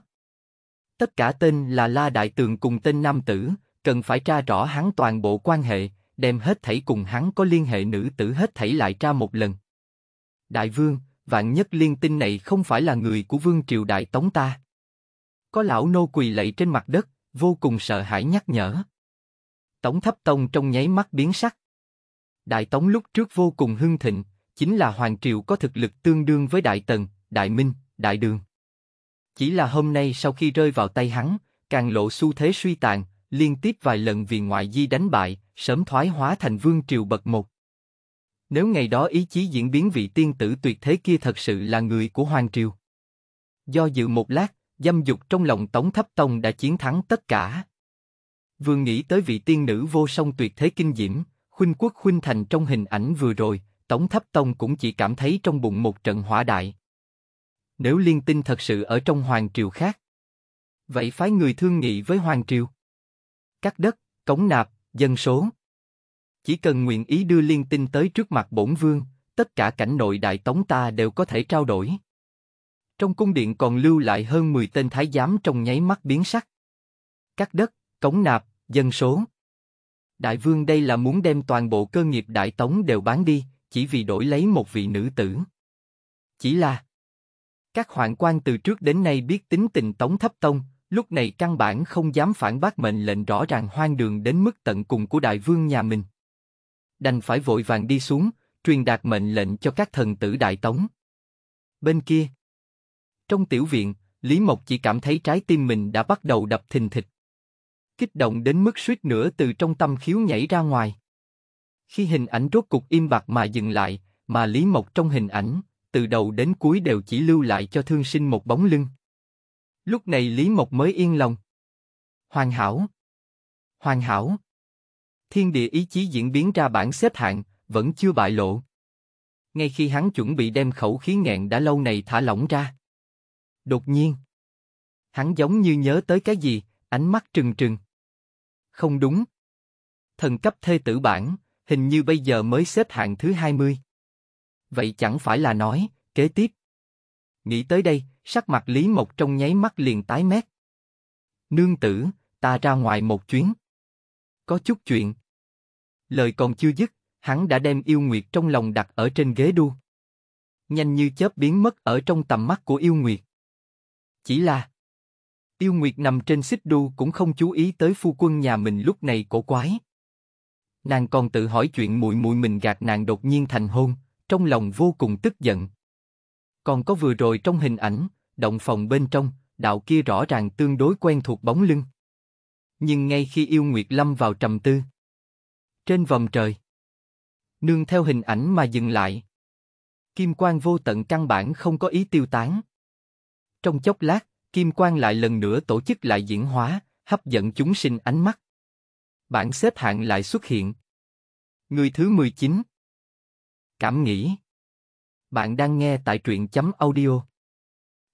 Tất cả tên là La Đại Tường cùng tên Nam Tử, cần phải tra rõ hắn toàn bộ quan hệ, đem hết thảy cùng hắn có liên hệ nữ tử hết thảy lại tra một lần. Đại vương, vạn nhất liên tinh này không phải là người của vương triều đại tống ta. Có lão nô quỳ lạy trên mặt đất, vô cùng sợ hãi nhắc nhở. Tống thấp tông trong nháy mắt biến sắc. Đại tống lúc trước vô cùng hưng thịnh, chính là hoàng triều có thực lực tương đương với đại tần, đại minh, đại đường. Chỉ là hôm nay sau khi rơi vào tay hắn, càng lộ xu thế suy tàn, liên tiếp vài lần vì ngoại di đánh bại, sớm thoái hóa thành vương triều bậc một. Nếu ngày đó ý chí diễn biến vị tiên tử tuyệt thế kia thật sự là người của Hoàng Triều. Do dự một lát, dâm dục trong lòng Tống Thấp Tông đã chiến thắng tất cả. Vừa nghĩ tới vị tiên nữ vô song tuyệt thế kinh diễm, khuynh quốc khuynh thành trong hình ảnh vừa rồi, Tống Thấp Tông cũng chỉ cảm thấy trong bụng một trận hỏa đại. Nếu liên tinh thật sự ở trong Hoàng Triều khác, vậy phái người thương nghị với Hoàng Triều cắt đất, cống nạp, dân số. Chỉ cần nguyện ý đưa liên tin tới trước mặt bổn vương, tất cả cảnh nội đại tống ta đều có thể trao đổi. Trong cung điện còn lưu lại hơn 10 tên thái giám trong nháy mắt biến sắc. Cắt đất, cống nạp, dân số. Đại vương đây là muốn đem toàn bộ cơ nghiệp đại tống đều bán đi, chỉ vì đổi lấy một vị nữ tử. Chỉ là các hoàng quan từ trước đến nay biết tính tình tống thấp tông, Lúc này căn bản không dám phản bác mệnh lệnh rõ ràng hoang đường đến mức tận cùng của đại vương nhà mình. Đành phải vội vàng đi xuống, truyền đạt mệnh lệnh cho các thần tử đại tống. Bên kia, trong tiểu viện, Lý Mộc chỉ cảm thấy trái tim mình đã bắt đầu đập thình thịch. Kích động đến mức suýt nữa từ trong tâm khiếu nhảy ra ngoài. Khi hình ảnh rốt cục im bặt mà dừng lại, mà Lý Mộc trong hình ảnh, từ đầu đến cuối đều chỉ lưu lại cho thương sinh một bóng lưng. Lúc này Lý Mộc mới yên lòng. Hoàn hảo. Hoàn hảo. Thiên địa ý chí diễn biến ra bảng xếp hạng, vẫn chưa bại lộ. Ngay khi hắn chuẩn bị đem khẩu khí nghẹn đã lâu này thả lỏng ra. Đột nhiên. Hắn giống như nhớ tới cái gì, ánh mắt trừng trừng. Không đúng. Thần cấp thê tử bản, hình như bây giờ mới xếp hạng thứ 20. Vậy chẳng phải là nói, kế tiếp. Nghĩ tới đây, sắc mặt Lý Mộc trong nháy mắt liền tái mét. Nương tử, ta ra ngoài một chuyến. Có chút chuyện. Lời còn chưa dứt, hắn đã đem yêu nguyệt trong lòng đặt ở trên ghế đu. Nhanh như chớp biến mất ở trong tầm mắt của yêu nguyệt. Chỉ là... Yêu Nguyệt nằm trên xích đu cũng không chú ý tới phu quân nhà mình lúc này cổ quái. Nàng còn tự hỏi chuyện muội muội mình gạt nàng đột nhiên thành hôn, trong lòng vô cùng tức giận. Còn có vừa rồi trong hình ảnh, động phòng bên trong, đạo kia rõ ràng tương đối quen thuộc bóng lưng. Nhưng ngay khi yêu Nguyệt Lâm vào trầm tư, trên vòng trời, nương theo hình ảnh mà dừng lại. Kim quang vô tận căn bản không có ý tiêu tán. Trong chốc lát, kim quang lại lần nữa tổ chức lại diễn hóa, hấp dẫn chúng sinh ánh mắt. Bảng xếp hạng lại xuất hiện. Người thứ 19 Cảm nghĩ Bạn đang nghe tại truyện chấm audio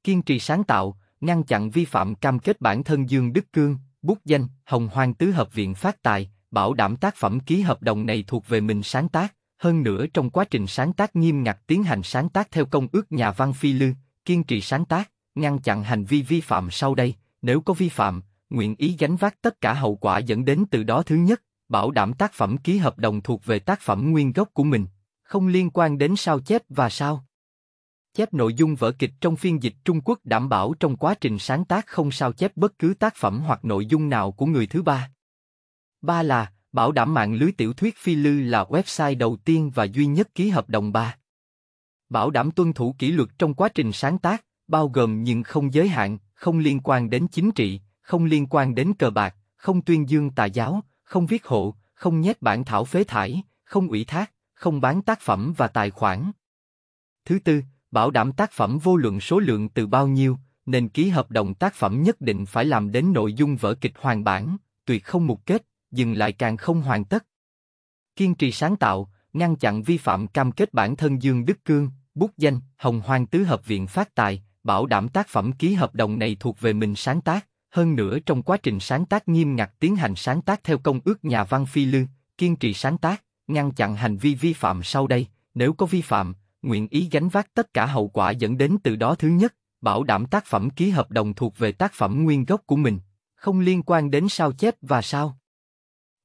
kiên trì sáng tạo, ngăn chặn vi phạm cam kết bản thân Dương Đức Cương, bút danh Hồng Hoang Tứ Hợp Viện Phát Tài, bảo đảm tác phẩm ký hợp đồng này thuộc về mình sáng tác, hơn nữa trong quá trình sáng tác nghiêm ngặt tiến hành sáng tác theo công ước nhà văn Phi Lư, kiên trì sáng tác, ngăn chặn hành vi vi phạm sau đây, nếu có vi phạm, nguyện ý gánh vác tất cả hậu quả dẫn đến từ đó thứ nhất, bảo đảm tác phẩm ký hợp đồng thuộc về tác phẩm nguyên gốc của mình, không liên quan đến sao chép và sao chép nội dung vở kịch trong phiên dịch Trung Quốc đảm bảo trong quá trình sáng tác không sao chép bất cứ tác phẩm hoặc nội dung nào của người thứ ba. Ba là, bảo đảm mạng lưới tiểu thuyết Phi Lư là website đầu tiên và duy nhất ký hợp đồng ba. Bảo đảm tuân thủ kỷ luật trong quá trình sáng tác, bao gồm nhưng không giới hạn, không liên quan đến chính trị, không liên quan đến cờ bạc, không tuyên dương tà giáo, không viết hộ, không nhét bản thảo phế thải, không ủy thác, không bán tác phẩm và tài khoản. Thứ tư, bảo đảm tác phẩm vô luận số lượng từ bao nhiêu, nên ký hợp đồng tác phẩm nhất định phải làm đến nội dung vở kịch hoàn bản, tuyệt không mục kết, dừng lại càng không hoàn tất. Kiên trì sáng tạo, ngăn chặn vi phạm cam kết bản thân Dương Đức Cương, bút danh Hồng Hoang Tứ Hợp Viện Phát Tài, bảo đảm tác phẩm ký hợp đồng này thuộc về mình sáng tác, hơn nữa trong quá trình sáng tác nghiêm ngặt tiến hành sáng tác theo công ước nhà văn Phi Lư, kiên trì sáng tác, ngăn chặn hành vi vi phạm sau đây, nếu có vi phạm, nguyện ý gánh vác tất cả hậu quả dẫn đến từ đó thứ nhất, bảo đảm tác phẩm ký hợp đồng thuộc về tác phẩm nguyên gốc của mình, không liên quan đến sao chép và sao.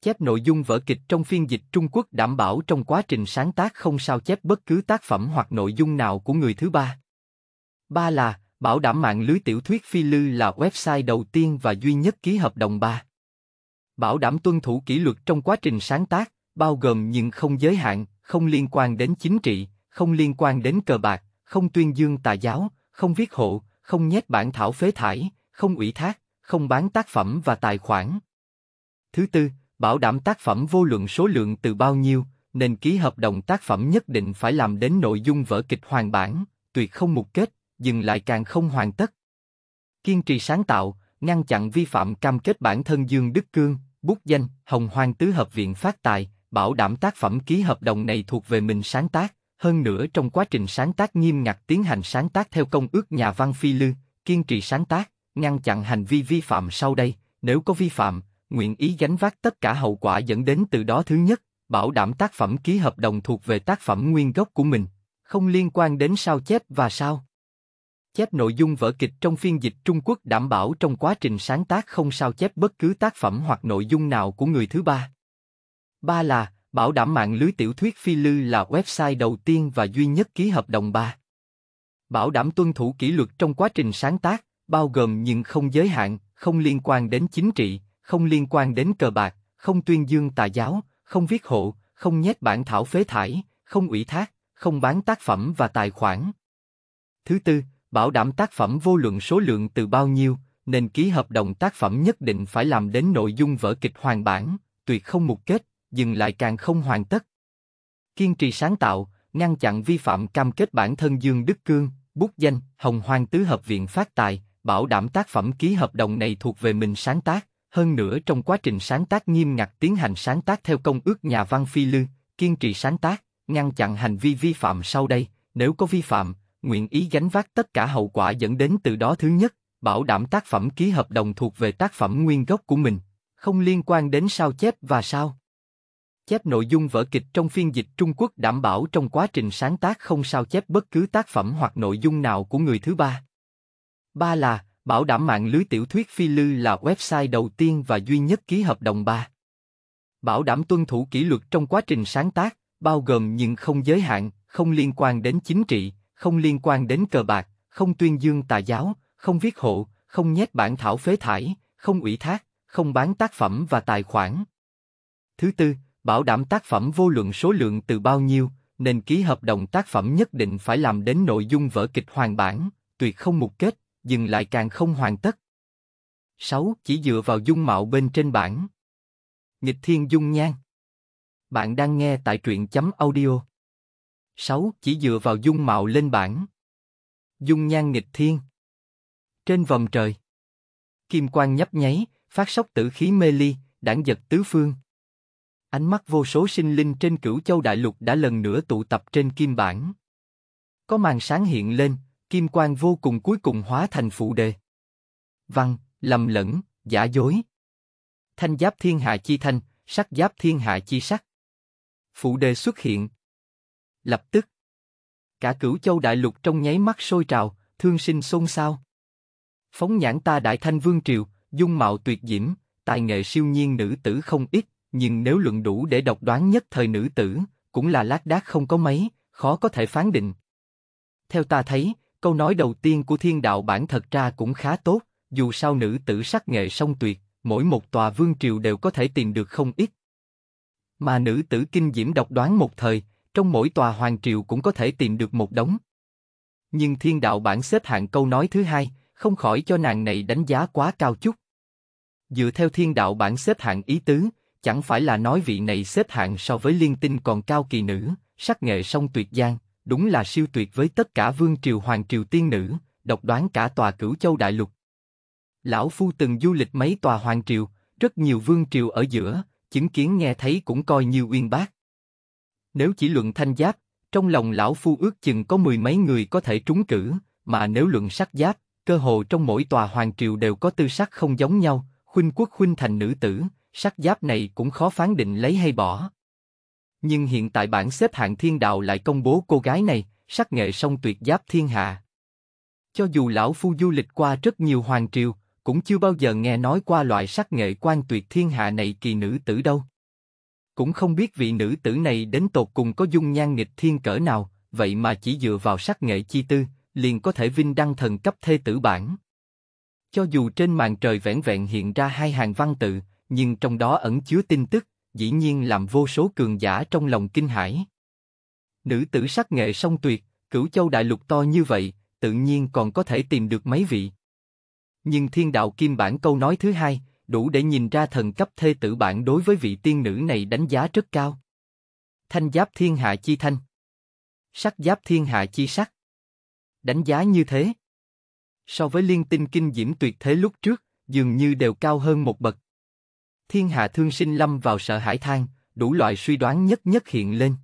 Chép nội dung vở kịch trong phiên dịch Trung Quốc đảm bảo trong quá trình sáng tác không sao chép bất cứ tác phẩm hoặc nội dung nào của người thứ ba. Ba là, bảo đảm mạng lưới tiểu thuyết Phi Lư là website đầu tiên và duy nhất ký hợp đồng ba. Bảo đảm tuân thủ kỷ luật trong quá trình sáng tác, bao gồm nhưng không giới hạn, không liên quan đến chính trị, không liên quan đến cờ bạc, không tuyên dương tà giáo, không viết hộ, không nhét bản thảo phế thải, không ủy thác, không bán tác phẩm và tài khoản. Thứ tư, bảo đảm tác phẩm vô luận số lượng từ bao nhiêu, nên ký hợp đồng tác phẩm nhất định phải làm đến nội dung vở kịch hoàn bản, tuyệt không mục kết, dừng lại càng không hoàn tất. Kiên trì sáng tạo, ngăn chặn vi phạm cam kết bản thân Dương Đức Cương, bút danh Hồng Hoang Tứ Hợp Viện Phát Tài, bảo đảm tác phẩm ký hợp đồng này thuộc về mình sáng tác, hơn nữa trong quá trình sáng tác nghiêm ngặt tiến hành sáng tác theo công ước nhà văn Phi Lư, kiên trì sáng tác, ngăn chặn hành vi vi phạm sau đây, nếu có vi phạm, nguyện ý gánh vác tất cả hậu quả dẫn đến từ đó thứ nhất, bảo đảm tác phẩm ký hợp đồng thuộc về tác phẩm nguyên gốc của mình, không liên quan đến sao chép và sao. Chép nội dung vở kịch trong phiên dịch Trung Quốc đảm bảo trong quá trình sáng tác không sao chép bất cứ tác phẩm hoặc nội dung nào của người thứ ba. Ba là, Bảo đảm mạng lưới tiểu thuyết Phi Lư là website đầu tiên và duy nhất ký hợp đồng 3. Bảo đảm tuân thủ kỷ luật trong quá trình sáng tác, bao gồm nhưng không giới hạn, không liên quan đến chính trị, không liên quan đến cờ bạc, không tuyên dương tà giáo, không viết hộ, không nhét bản thảo phế thải, không ủy thác, không bán tác phẩm và tài khoản. Thứ tư, bảo đảm tác phẩm vô luận số lượng từ bao nhiêu, nên ký hợp đồng tác phẩm nhất định phải làm đến nội dung vở kịch hoàn bản, tuyệt không mục kết, dừng lại càng không hoàn tất. Kiên trì sáng tạo, ngăn chặn vi phạm cam kết bản thân Dương Đức Cương, bút danh Hồng Hoang Tứ Hợp Viện Phát Tài, bảo đảm tác phẩm ký hợp đồng này thuộc về mình sáng tác, hơn nữa trong quá trình sáng tác nghiêm ngặt tiến hành sáng tác theo công ước nhà văn Phi Lư, kiên trì sáng tác, ngăn chặn hành vi vi phạm sau đây, nếu có vi phạm, nguyện ý gánh vác tất cả hậu quả dẫn đến từ đó thứ nhất, bảo đảm tác phẩm ký hợp đồng thuộc về tác phẩm nguyên gốc của mình, không liên quan đến sao chép và sao chép nội dung vở kịch trong phiên dịch Trung Quốc đảm bảo trong quá trình sáng tác không sao chép bất cứ tác phẩm hoặc nội dung nào của người thứ ba. Ba là, bảo đảm mạng lưới tiểu thuyết Phi Lư là website đầu tiên và duy nhất ký hợp đồng ba. Bảo đảm tuân thủ kỷ luật trong quá trình sáng tác, bao gồm nhưng không giới hạn, không liên quan đến chính trị, không liên quan đến cờ bạc, không tuyên dương tà giáo, không viết hộ, không nhét bản thảo phế thải, không ủy thác, không bán tác phẩm và tài khoản. Thứ tư, bảo đảm tác phẩm vô luận số lượng từ bao nhiêu, nên ký hợp đồng tác phẩm nhất định phải làm đến nội dung vở kịch hoàn bản, tuyệt không mục kết, dừng lại càng không hoàn tất. 6. Chỉ dựa vào dung mạo bên trên bản. Nghịch thiên dung nhan. Bạn đang nghe tại truyện chấm audio. 6. Chỉ dựa vào dung mạo lên bản. Dung nhan nghịch thiên. Trên vòng trời. Kim quang nhấp nháy, phát sóc tử khí mê ly, đảng giật tứ phương. Ánh mắt vô số sinh linh trên cửu châu đại lục đã lần nữa tụ tập trên kim bản. Có màn sáng hiện lên, kim quang vô cùng cuối cùng hóa thành phụ đề. Văn, lầm lẫn, giả dối. Thanh giáp thiên hạ chi thanh, sắc giáp thiên hạ chi sắc. Phụ đề xuất hiện. Lập tức, cả cửu châu đại lục trong nháy mắt sôi trào, thương sinh xôn xao. Phóng nhãn ta đại thanh vương triều, dung mạo tuyệt diễm, tài nghệ siêu nhiên nữ tử không ít, nhưng nếu luận đủ để độc đoán nhất thời nữ tử, cũng là lác đác không có mấy, khó có thể phán định. Theo ta thấy, câu nói đầu tiên của thiên đạo bản thật ra cũng khá tốt, dù sao nữ tử sắc nghệ song tuyệt, mỗi một tòa vương triều đều có thể tìm được không ít. Mà nữ tử kinh diễm độc đoán một thời, trong mỗi tòa hoàng triều cũng có thể tìm được một đống. Nhưng thiên đạo bản xếp hạng câu nói thứ hai, không khỏi cho nàng này đánh giá quá cao chút. Dựa theo thiên đạo bản xếp hạng ý tứ, chẳng phải là nói vị này xếp hạng so với liên tinh còn cao kỳ nữ, sắc nghệ song tuyệt gian, đúng là siêu tuyệt với tất cả vương triều hoàng triều tiên nữ, độc đoán cả tòa cửu châu đại lục. Lão Phu từng du lịch mấy tòa hoàng triều, rất nhiều vương triều ở giữa, chứng kiến nghe thấy cũng coi như uyên bác. Nếu chỉ luận thanh giáp, trong lòng Lão Phu ước chừng có mười mấy người có thể trúng cử, mà nếu luận sắc giáp, cơ hồ trong mỗi tòa hoàng triều đều có tư sắc không giống nhau, khuynh quốc khuynh thành nữ tử, sắc giáp này cũng khó phán định lấy hay bỏ. Nhưng hiện tại bản xếp hạng thiên đạo lại công bố cô gái này, sắc nghệ song tuyệt giáp thiên hạ. Cho dù lão phu du lịch qua rất nhiều hoàng triều, cũng chưa bao giờ nghe nói qua loại sắc nghệ quan tuyệt thiên hạ này kỳ nữ tử đâu. Cũng không biết vị nữ tử này đến tột cùng có dung nhan nghịch thiên cỡ nào, vậy mà chỉ dựa vào sắc nghệ chi tư, liền có thể vinh đăng thần cấp thê tử bản. Cho dù trên màn trời vẻn vẹn hiện ra hai hàng văn tự, nhưng trong đó ẩn chứa tin tức, dĩ nhiên làm vô số cường giả trong lòng kinh hãi. Nữ tử sắc nghệ song tuyệt, cửu châu đại lục to như vậy, tự nhiên còn có thể tìm được mấy vị. Nhưng thiên đạo kim bản câu nói thứ hai, đủ để nhìn ra thần cấp thê tử bản đối với vị tiên nữ này đánh giá rất cao. Thanh giáp thiên hạ chi thanh. Sắc giáp thiên hạ chi sắc. Đánh giá như thế. So với liên tinh kinh diễm tuyệt thế lúc trước, dường như đều cao hơn một bậc thiên hạ thương sinh lâm vào sợ hãi than, đủ loại suy đoán nhất nhất hiện lên.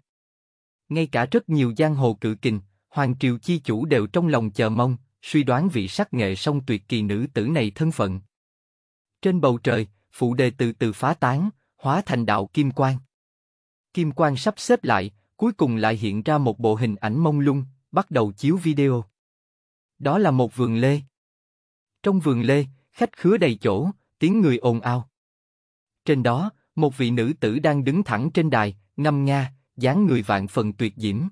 Ngay cả rất nhiều giang hồ cự kình, hoàng triều chi chủ đều trong lòng chờ mong, suy đoán vị sắc nghệ song tuyệt kỳ nữ tử này thân phận. Trên bầu trời, phụ đề từ từ phá tán, hóa thành đạo kim quang. Kim quang sắp xếp lại, cuối cùng lại hiện ra một bộ hình ảnh mông lung, bắt đầu chiếu video. Đó là một vườn lê. Trong vườn lê, khách khứa đầy chỗ, tiếng người ồn ào. Trên đó, một vị nữ tử đang đứng thẳng trên đài, ngâm nga, dáng người vạn phần tuyệt diễm.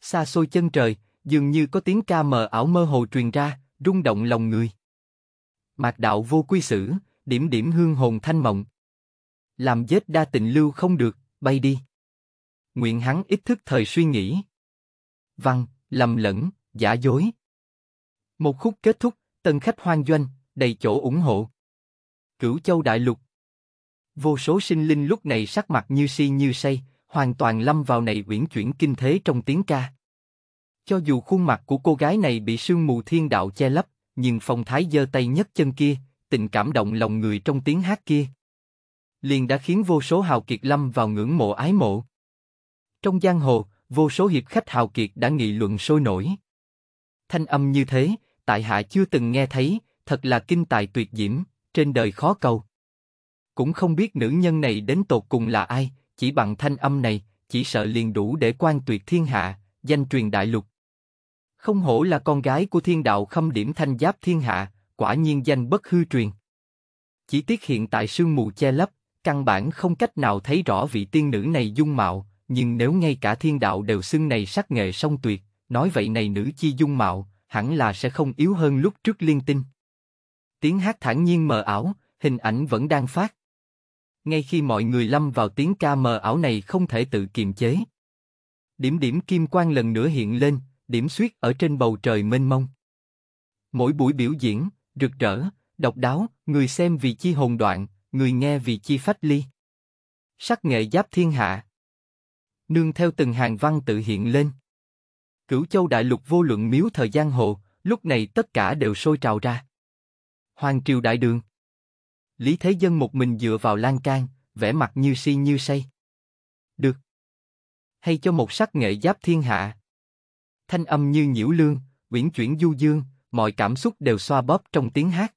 Xa xôi chân trời, dường như có tiếng ca mờ ảo mơ hồ truyền ra, rung động lòng người. Mạc đạo vô quy sử, điểm điểm hương hồn thanh mộng. Làm dết đa tình lưu không được, bay đi. Nguyện hắn ít thức thời suy nghĩ. Văn, lầm lẫn, giả dối. Một khúc kết thúc, tân khách hoan doanh, đầy chỗ ủng hộ. Cửu châu đại lục, Vô số sinh linh lúc này sắc mặt như si như say, hoàn toàn lâm vào này uyển chuyển kinh thế trong tiếng ca. Cho dù khuôn mặt của cô gái này bị sương mù thiên đạo che lấp, nhưng phong thái giơ tay nhấc chân kia, tình cảm động lòng người trong tiếng hát kia, liền đã khiến vô số hào kiệt lâm vào ngưỡng mộ ái mộ. Trong giang hồ, vô số hiệp khách hào kiệt đã nghị luận sôi nổi. Thanh âm như thế, tại hạ chưa từng nghe thấy, thật là kinh tài tuyệt diễm, trên đời khó cầu cũng không biết nữ nhân này đến tột cùng là ai, chỉ bằng thanh âm này, chỉ sợ liền đủ để quan tuyệt thiên hạ, danh truyền đại lục. Không hổ là con gái của thiên đạo khâm điểm thanh giáp thiên hạ, quả nhiên danh bất hư truyền. Chỉ tiếc hiện tại sương mù che lấp, căn bản không cách nào thấy rõ vị tiên nữ này dung mạo, nhưng nếu ngay cả thiên đạo đều xưng này sắc nghệ song tuyệt, nói vậy này nữ chi dung mạo, hẳn là sẽ không yếu hơn lúc trước liên tinh. Tiếng hát thản nhiên mờ ảo, hình ảnh vẫn đang phát, ngay khi mọi người lâm vào tiếng ca mờ ảo này không thể tự kiềm chế. Điểm điểm kim quang lần nữa hiện lên, điểm suyết ở trên bầu trời mênh mông. Mỗi buổi biểu diễn, rực rỡ, độc đáo, người xem vì chi hồn đoạn, người nghe vì chi phách ly. Sắc nghệ giáp thiên hạ. Nương theo từng hàng văn tự hiện lên. Cửu châu đại lục vô lượng miếu thời gian hồ, lúc này tất cả đều sôi trào ra. Hoàng triều đại đường. Lý Thế Dân một mình dựa vào lan can, vẻ mặt như si như say. Được. Hay cho một sắc nghệ giáp thiên hạ. Thanh âm như nhiễu lương, uyển chuyển du dương, mọi cảm xúc đều xoa bóp trong tiếng hát.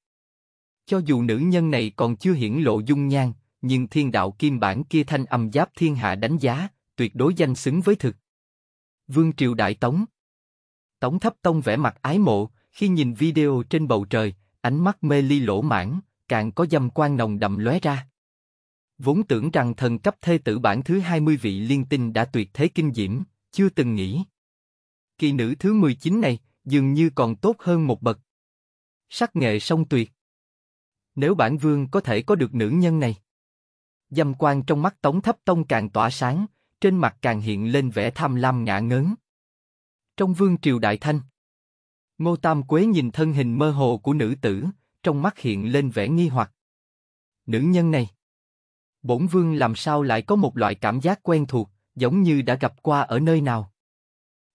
Cho dù nữ nhân này còn chưa hiển lộ dung nhan, nhưng thiên đạo kim bản kia thanh âm giáp thiên hạ đánh giá, tuyệt đối danh xứng với thực. Vương triều đại tống. Tống thấp tông vẻ mặt ái mộ, khi nhìn video trên bầu trời, ánh mắt mê ly lỗ mãn, càng có dâm quan nồng đậm lóe ra. Vốn tưởng rằng thần cấp thê tử bản thứ 20 vị liên tinh đã tuyệt thế kinh diễm, chưa từng nghĩ. Kỳ nữ thứ 19 này dường như còn tốt hơn một bậc. Sắc nghệ song tuyệt. Nếu bản vương có thể có được nữ nhân này. Dâm quan trong mắt Tống Thấp Tông càng tỏa sáng, trên mặt càng hiện lên vẻ tham lam ngạ ngớn. Trong vương triều Đại Thanh, Ngô Tam Quế nhìn thân hình mơ hồ của nữ tử, trong mắt hiện lên vẻ nghi hoặc. Nữ nhân này, bổn vương làm sao lại có một loại cảm giác quen thuộc, giống như đã gặp qua ở nơi nào?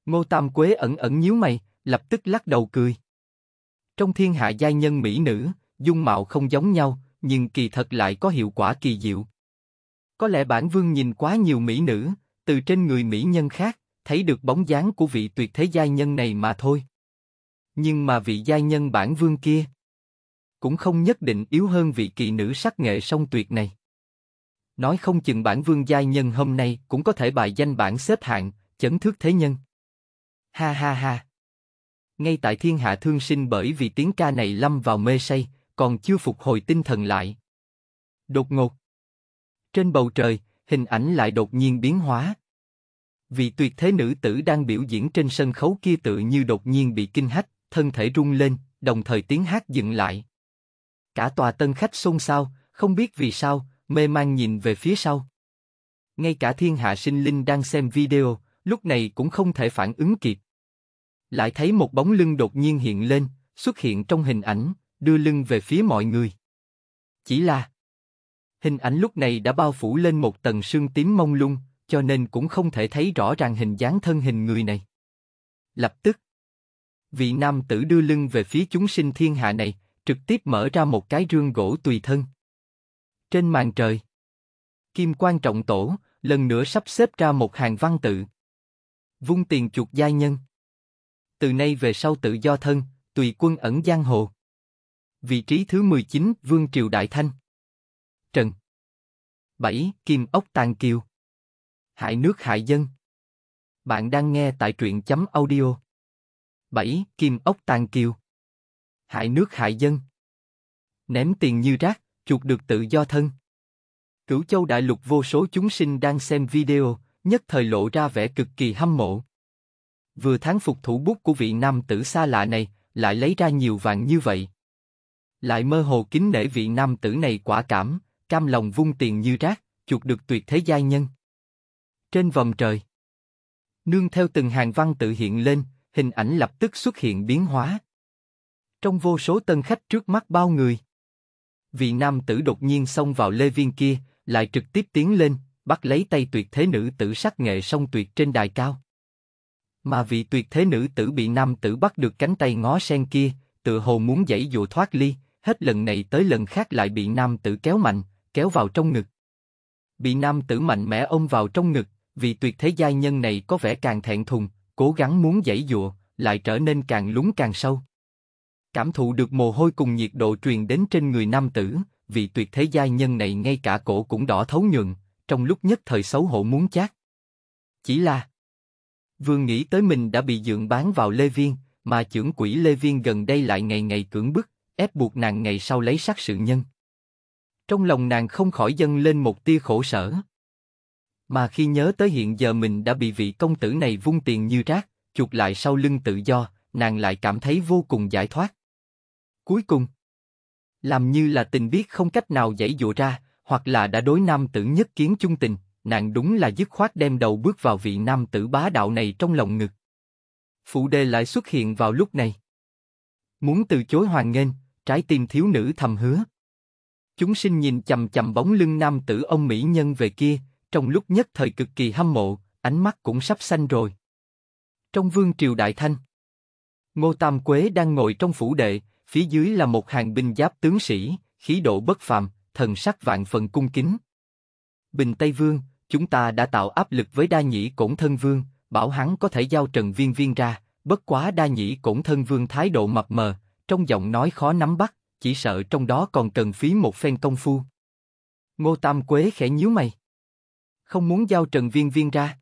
Ngô Tam Quế ẩn ẩn nhíu mày, lập tức lắc đầu cười. Trong thiên hạ giai nhân mỹ nữ, dung mạo không giống nhau, nhưng kỳ thật lại có hiệu quả kỳ diệu. Có lẽ bản vương nhìn quá nhiều mỹ nữ, từ trên người mỹ nhân khác, thấy được bóng dáng của vị tuyệt thế giai nhân này mà thôi. Nhưng mà vị giai nhân bản vương kia, cũng không nhất định yếu hơn vị kỳ nữ sắc nghệ song tuyệt này. Nói không chừng bản vương giai nhân hôm nay cũng có thể bài danh bản xếp hạng, chấn thước thế nhân. Ha ha ha. Ngay tại thiên hạ thương sinh bởi vì tiếng ca này lâm vào mê say, còn chưa phục hồi tinh thần lại. Đột ngột. Trên bầu trời, hình ảnh lại đột nhiên biến hóa. Vị tuyệt thế nữ tử đang biểu diễn trên sân khấu kia tự như đột nhiên bị kinh hách, thân thể rung lên, đồng thời tiếng hát dừng lại. Cả tòa tân khách xôn xao, không biết vì sao, mê mang nhìn về phía sau. Ngay cả thiên hạ sinh linh đang xem video, lúc này cũng không thể phản ứng kịp. Lại thấy một bóng lưng đột nhiên hiện lên, xuất hiện trong hình ảnh, đưa lưng về phía mọi người. Chỉ là hình ảnh lúc này đã bao phủ lên một tầng sương tím mông lung, cho nên cũng không thể thấy rõ ràng hình dáng thân hình người này. Lập tức, vị nam tử đưa lưng về phía chúng sinh thiên hạ này, trực tiếp mở ra một cái rương gỗ tùy thân. Trên màn trời, kim quan trọng tổ, lần nữa sắp xếp ra một hàng văn tự. Vung tiền chuột giai nhân. Từ nay về sau tự do thân, tùy quân ẩn giang hồ. Vị trí thứ 19, Vương Triều Đại Thanh. Trần 7. Kim ốc tàn kiều. Hại nước hại dân. Bạn đang nghe tại truyện chấm audio. 7. Kim ốc tàn kiều hại nước hại dân. Ném tiền như rác, chuột được tự do thân. Cửu châu đại lục vô số chúng sinh đang xem video, nhất thời lộ ra vẻ cực kỳ hâm mộ. Vừa tháng phục thủ bút của vị nam tử xa lạ này, lại lấy ra nhiều vàng như vậy. Lại mơ hồ kính nể vị nam tử này quả cảm, cam lòng vung tiền như rác, chuột được tuyệt thế giai nhân. Trên vòng trời, nương theo từng hàng văn tự hiện lên, hình ảnh lập tức xuất hiện biến hóa. Trong vô số tân khách trước mắt bao người. Vị nam tử đột nhiên xông vào lê viên kia, lại trực tiếp tiến lên, bắt lấy tay tuyệt thế nữ tử sắc nghệ song tuyệt trên đài cao. Mà vị tuyệt thế nữ tử bị nam tử bắt được cánh tay ngó sen kia, tự hồ muốn dãy dụ thoát ly, hết lần này tới lần khác lại bị nam tử kéo mạnh, kéo vào trong ngực. Bị nam tử mạnh mẽ ôm vào trong ngực, vị tuyệt thế giai nhân này có vẻ càng thẹn thùng, cố gắng muốn dãy dụa, lại trở nên càng lúng càng sâu. Cảm thụ được mồ hôi cùng nhiệt độ truyền đến trên người nam tử, vị tuyệt thế giai nhân này ngay cả cổ cũng đỏ thấu nhường, trong lúc nhất thời xấu hổ muốn chát. Chỉ là, vương nghĩ tới mình đã bị dượng bán vào Lê Viên, mà trưởng quỷ Lê Viên gần đây lại ngày ngày cưỡng bức, ép buộc nàng ngày sau lấy sát sự nhân. Trong lòng nàng không khỏi dâng lên một tia khổ sở. Mà khi nhớ tới hiện giờ mình đã bị vị công tử này vung tiền như rác, chuột lại sau lưng tự do, nàng lại cảm thấy vô cùng giải thoát. Cuối cùng, làm như là tình biết không cách nào giải dụa ra, hoặc là đã đối nam tử nhất kiến chung tình, nàng đúng là dứt khoát đem đầu bước vào vị nam tử bá đạo này trong lòng ngực. Phụ đề lại xuất hiện vào lúc này. Muốn từ chối hoàng nghênh, trái tim thiếu nữ thầm hứa. Chúng sinh nhìn chầm chầm bóng lưng nam tử ông Mỹ nhân về kia, trong lúc nhất thời cực kỳ hâm mộ, ánh mắt cũng sắp xanh rồi. Trong vương triều Đại Thanh, Ngô Tam Quế đang ngồi trong phủ đệ, phía dưới là một hàng binh giáp tướng sĩ, khí độ bất phàm, thần sắc vạn phần cung kính. Bình Tây Vương, chúng ta đã tạo áp lực với Đa Nhĩ Cổn Thân Vương, bảo hắn có thể giao Trần Viên Viên ra, bất quá Đa Nhĩ Cổn Thân Vương thái độ mập mờ, trong giọng nói khó nắm bắt, chỉ sợ trong đó còn cần phí một phen công phu. Ngô Tam Quế khẽ nhíu mày. Không muốn giao Trần Viên Viên ra.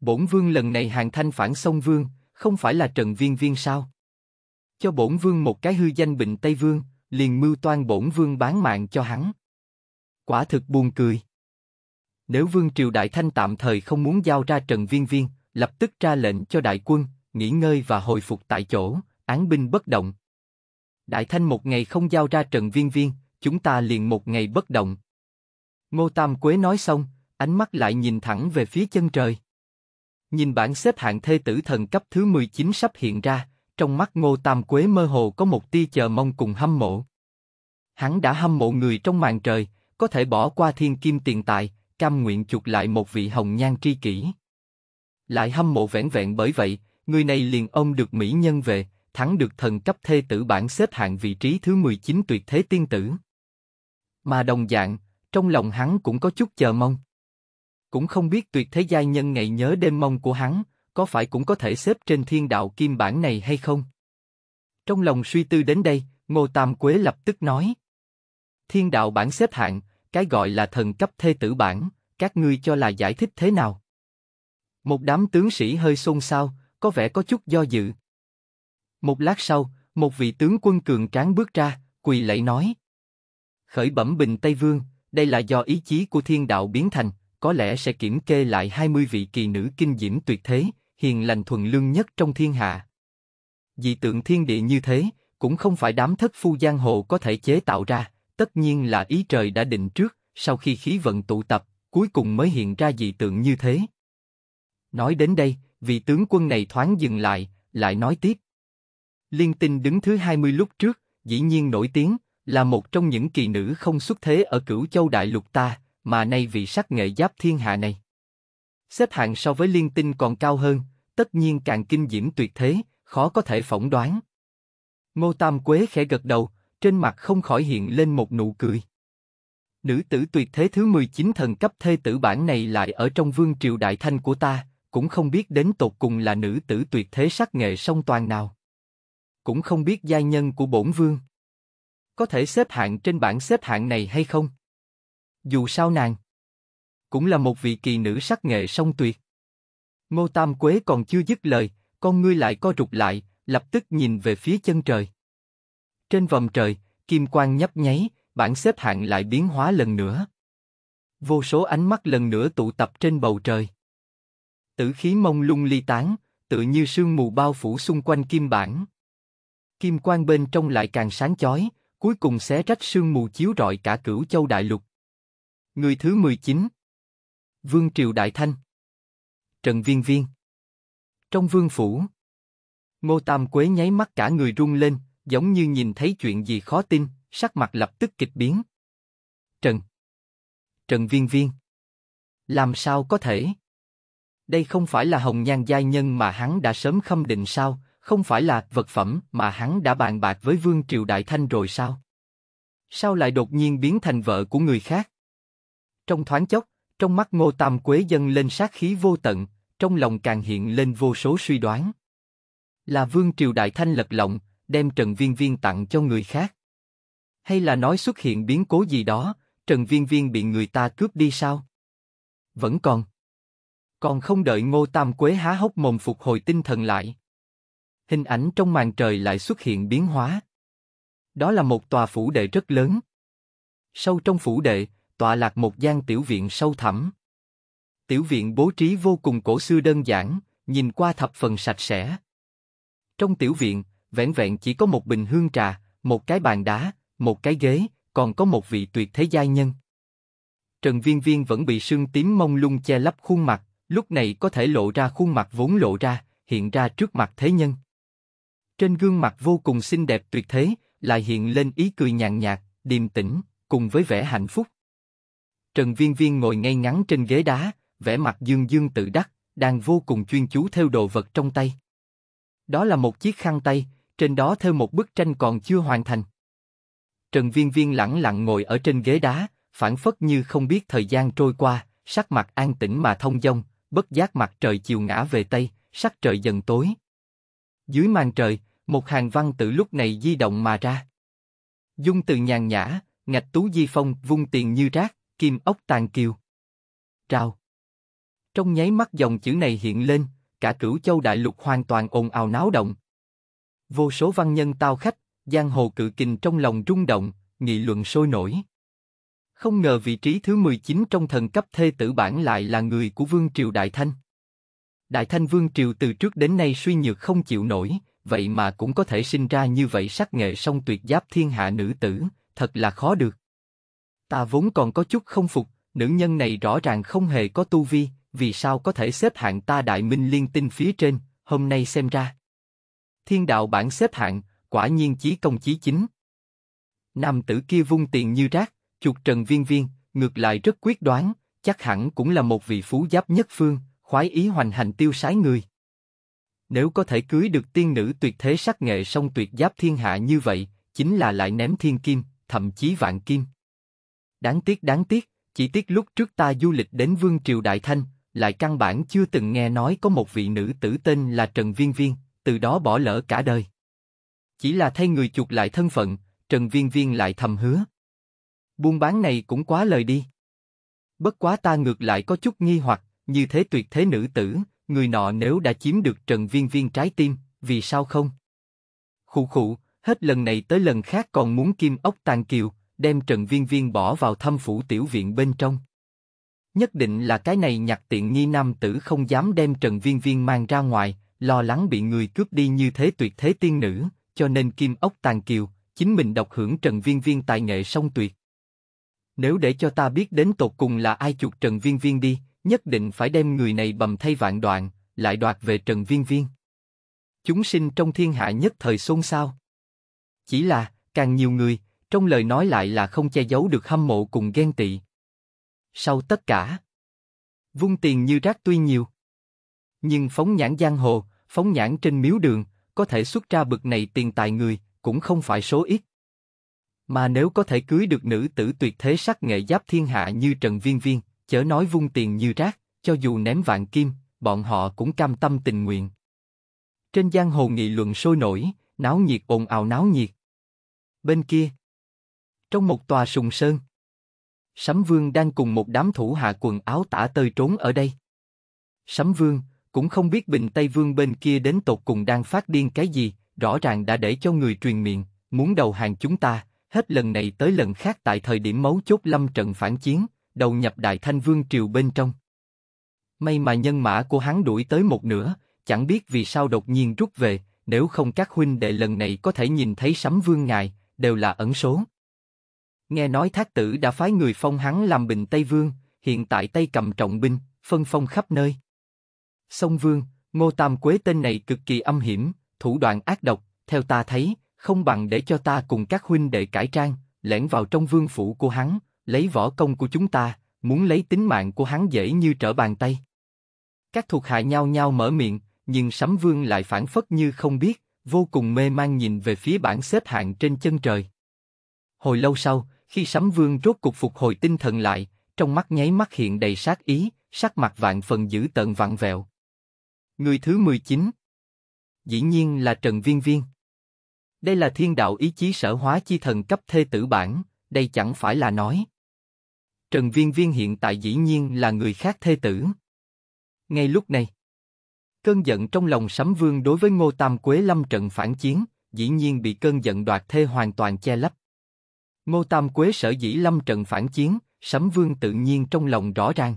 Bổn Vương lần này hàng thanh phản sông Vương, không phải là Trần Viên Viên sao? cho bổn vương một cái hư danh bình Tây Vương, liền mưu toan bổn vương bán mạng cho hắn. Quả thực buồn cười. Nếu vương triều Đại Thanh tạm thời không muốn giao ra Trần Viên Viên, lập tức ra lệnh cho đại quân, nghỉ ngơi và hồi phục tại chỗ, án binh bất động. Đại Thanh một ngày không giao ra Trần Viên Viên, chúng ta liền một ngày bất động. Ngô Tam Quế nói xong, ánh mắt lại nhìn thẳng về phía chân trời. Nhìn bảng xếp hạng thê tử thần cấp thứ 19 sắp hiện ra, trong mắt Ngô Tam Quế mơ hồ có một tia chờ mong cùng hâm mộ. Hắn đã hâm mộ người trong màn trời, có thể bỏ qua thiên kim tiền tài, cam nguyện chuộc lại một vị hồng nhan tri kỷ. Lại hâm mộ vẻn vẹn bởi vậy, người này liền ôm được mỹ nhân về, thắng được thần cấp thê tử bản xếp hạng vị trí thứ 19 tuyệt thế tiên tử. Mà đồng dạng, trong lòng hắn cũng có chút chờ mong. Cũng không biết tuyệt thế giai nhân ngày nhớ đêm mong của hắn, có phải cũng có thể xếp trên thiên đạo kim bản này hay không? Trong lòng suy tư đến đây, Ngô Tam Quế lập tức nói. Thiên đạo bản xếp hạng, cái gọi là thần cấp thê tử bản, các ngươi cho là giải thích thế nào? Một đám tướng sĩ hơi xôn xao, có vẻ có chút do dự. Một lát sau, một vị tướng quân cường tráng bước ra, quỳ lạy nói. Khởi bẩm bình Tây Vương, đây là do ý chí của thiên đạo biến thành, có lẽ sẽ kiểm kê lại 20 vị kỳ nữ kinh diễm tuyệt thế, hiền lành thuần lương nhất trong thiên hạ. Dị tượng thiên địa như thế, cũng không phải đám thất phu giang hồ có thể chế tạo ra, tất nhiên là ý trời đã định trước, sau khi khí vận tụ tập, cuối cùng mới hiện ra dị tượng như thế. Nói đến đây, vị tướng quân này thoáng dừng lại, lại nói tiếp. Liên tinh đứng thứ 20 lúc trước, dĩ nhiên nổi tiếng, là một trong những kỳ nữ không xuất thế ở cửu châu đại lục ta, mà nay vị sắc nghệ giáp thiên hạ này. Xếp hạng so với liên tinh còn cao hơn, tất nhiên càng kinh diễm tuyệt thế, khó có thể phỏng đoán. Ngô Tam Quế khẽ gật đầu, trên mặt không khỏi hiện lên một nụ cười. Nữ tử tuyệt thế thứ 19 thần cấp thê tử bản này lại ở trong vương triều đại thanh của ta, cũng không biết đến tột cùng là nữ tử tuyệt thế sắc nghệ song toàn nào. Cũng không biết giai nhân của bổn vương. Có thể xếp hạng trên bảng xếp hạng này hay không? Dù sao nàng, cũng là một vị kỳ nữ sắc nghệ song tuyệt. Ngô Tam Quế còn chưa dứt lời, con ngươi lại co rụt lại, lập tức nhìn về phía chân trời. Trên vòng trời, kim quang nhấp nháy, bảng xếp hạng lại biến hóa lần nữa. Vô số ánh mắt lần nữa tụ tập trên bầu trời. Tử khí mông lung ly tán, tự như sương mù bao phủ xung quanh kim bảng. Kim quang bên trong lại càng sáng chói, cuối cùng xé rách sương mù chiếu rọi cả cửu châu đại lục. Người thứ 19 Vương Triều Đại Thanh Trần Viên Viên. Trong vương phủ, Ngô Tam Quế nháy mắt cả người rung lên, giống như nhìn thấy chuyện gì khó tin, sắc mặt lập tức kịch biến. Trần. Trần Viên Viên. Làm sao có thể? Đây không phải là hồng nhan giai nhân mà hắn đã sớm khâm định sao, không phải là vật phẩm mà hắn đã bàn bạc với Vương Triều Đại Thanh rồi sao? Sao lại đột nhiên biến thành vợ của người khác? Trong thoáng chốc, trong mắt Ngô Tam Quế dâng lên sát khí vô tận, trong lòng càng hiện lên vô số suy đoán. Là Vương Triều Đại Thanh lật lọng, đem Trần Viên Viên tặng cho người khác. Hay là nói xuất hiện biến cố gì đó, Trần Viên Viên bị người ta cướp đi sao? Vẫn còn. Còn không đợi Ngô Tam Quế há hốc mồm phục hồi tinh thần lại. Hình ảnh trong màn trời lại xuất hiện biến hóa. Đó là một tòa phủ đệ rất lớn. Sâu trong phủ đệ, tọa lạc một gian tiểu viện sâu thẳm. Tiểu viện bố trí vô cùng cổ xưa đơn giản, nhìn qua thập phần sạch sẽ. Trong tiểu viện, vẹn vẹn chỉ có một bình hương trà, một cái bàn đá, một cái ghế, còn có một vị tuyệt thế giai nhân. Trần Viên Viên vẫn bị sương tím mông lung che lấp khuôn mặt, lúc này có thể lộ ra khuôn mặt vốn lộ ra, hiện ra trước mặt thế nhân. Trên gương mặt vô cùng xinh đẹp tuyệt thế, lại hiện lên ý cười nhàn nhạt, điềm tĩnh, cùng với vẻ hạnh phúc. Trần Viên Viên ngồi ngay ngắn trên ghế đá, vẻ mặt dương dương tự đắc, đang vô cùng chuyên chú theo đồ vật trong tay. Đó là một chiếc khăn tay, trên đó theo một bức tranh còn chưa hoàn thành. Trần Viên Viên lặng lặng ngồi ở trên ghế đá, phản phất như không biết thời gian trôi qua, sắc mặt an tĩnh mà thông dong, bất giác mặt trời chiều ngã về tây, sắc trời dần tối. Dưới màn trời, một hàng văn tự lúc này di động mà ra. Dung từ nhàn nhã, ngạch tú di phong vung tiền như rác, Kim ốc tàn kiều. Trao. Trong nháy mắt dòng chữ này hiện lên, cả cửu châu đại lục hoàn toàn ồn ào náo động. Vô số văn nhân tao khách, giang hồ cự kình trong lòng rung động, nghị luận sôi nổi. Không ngờ vị trí thứ 19 trong thần cấp thê tử bản lại là người của Vương Triều Đại Thanh. Đại Thanh Vương Triều từ trước đến nay suy nhược không chịu nổi, vậy mà cũng có thể sinh ra như vậy sắc nghệ song tuyệt giáp thiên hạ nữ tử, thật là khó được. Ta vốn còn có chút không phục, nữ nhân này rõ ràng không hề có tu vi, vì sao có thể xếp hạng ta đại minh liên tinh phía trên, hôm nay xem ra. Thiên đạo bản xếp hạng, quả nhiên chí công chí chính. Nam tử kia vung tiền như rác, chuột trần viên viên, ngược lại rất quyết đoán, chắc hẳn cũng là một vị phú giáp nhất phương, khoái ý hoành hành tiêu sái người. Nếu có thể cưới được tiên nữ tuyệt thế sắc nghệ song tuyệt giáp thiên hạ như vậy, chính là lại ném thiên kim, thậm chí vạn kim. Đáng tiếc đáng tiếc, chỉ tiếc lúc trước ta du lịch đến Vương Triều Đại Thanh, lại căn bản chưa từng nghe nói có một vị nữ tử tên là Trần Viên Viên, từ đó bỏ lỡ cả đời. Chỉ là thay người chuột lại thân phận, Trần Viên Viên lại thầm hứa. Buôn bán này cũng quá lời đi. Bất quá ta ngược lại có chút nghi hoặc, như thế tuyệt thế nữ tử, người nọ nếu đã chiếm được Trần Viên Viên trái tim, vì sao không? Khụ khụ, hết lần này tới lần khác còn muốn kim ốc tàn kiều, đem Trần Viên Viên bỏ vào thâm phủ tiểu viện bên trong. Nhất định là cái này nhặt tiện nghi nam tử không dám đem Trần Viên Viên mang ra ngoài, lo lắng bị người cướp đi như thế tuyệt thế tiên nữ, cho nên kim ốc tàn kiều, chính mình độc hưởng Trần Viên Viên tài nghệ song tuyệt. Nếu để cho ta biết đến tột cùng là ai chuột Trần Viên Viên đi, nhất định phải đem người này bầm thay vạn đoạn, lại đoạt về Trần Viên Viên. Chúng sinh trong thiên hạ nhất thời xôn xao. Chỉ là, càng nhiều người, trong lời nói lại là không che giấu được hâm mộ cùng ghen tị. Sau tất cả, vung tiền như rác tuy nhiều, nhưng phóng nhãn giang hồ, phóng nhãn trên miếu đường, có thể xuất ra bực này tiền tài người cũng không phải số ít. Mà nếu có thể cưới được nữ tử tuyệt thế sắc nghệ giáp thiên hạ như Trần Viên Viên, chớ nói vung tiền như rác, cho dù ném vạn kim, bọn họ cũng cam tâm tình nguyện. Trên giang hồ nghị luận sôi nổi, náo nhiệt ồn ào náo nhiệt. Bên kia, trong một tòa sùng sơn, Sấm Vương đang cùng một đám thủ hạ quần áo tả tơi trốn ở đây. Sấm Vương cũng không biết Bình Tây Vương bên kia đến tột cùng đang phát điên cái gì, rõ ràng đã để cho người truyền miệng, muốn đầu hàng chúng ta, hết lần này tới lần khác tại thời điểm mấu chốt lâm trận phản chiến, đầu nhập Đại Thanh Vương triều bên trong. May mà nhân mã của hắn đuổi tới một nửa, chẳng biết vì sao đột nhiên rút về, nếu không các huynh đệ lần này có thể nhìn thấy sấm vương ngài, đều là ẩn số. Nghe nói thác tử đã phái người phong hắn làm bình Tây Vương, hiện tại Tây cầm trọng binh, phân phong khắp nơi. Sông Vương, Ngô Tam Quế tên này cực kỳ âm hiểm, thủ đoạn ác độc, theo ta thấy, không bằng để cho ta cùng các huynh đệ cải trang, lẻn vào trong vương phủ của hắn, lấy võ công của chúng ta, muốn lấy tính mạng của hắn dễ như trở bàn tay. Các thuộc hạ nhau nhau mở miệng, nhưng Sấm Vương lại phản phất như không biết, vô cùng mê mang nhìn về phía bảng xếp hạng trên chân trời. Hồi lâu sau, khi sấm vương rốt cục phục hồi tinh thần lại, trong mắt nháy mắt hiện đầy sát ý, sắc mặt vạn phần dữ tợn vặn vẹo. Người thứ 19 Dĩ nhiên là Trần Viên Viên. Đây là thiên đạo ý chí sở hóa chi thần cấp thê tử bản, đây chẳng phải là nói. Trần Viên Viên hiện tại dĩ nhiên là người khác thê tử. Ngay lúc này, cơn giận trong lòng Sấm Vương đối với Ngô Tam Quế lâm trận phản chiến, dĩ nhiên bị cơn giận đoạt thê hoàn toàn che lấp. Ngô Tam Quế sở dĩ lâm trận phản chiến, Sấm Vương tự nhiên trong lòng rõ ràng.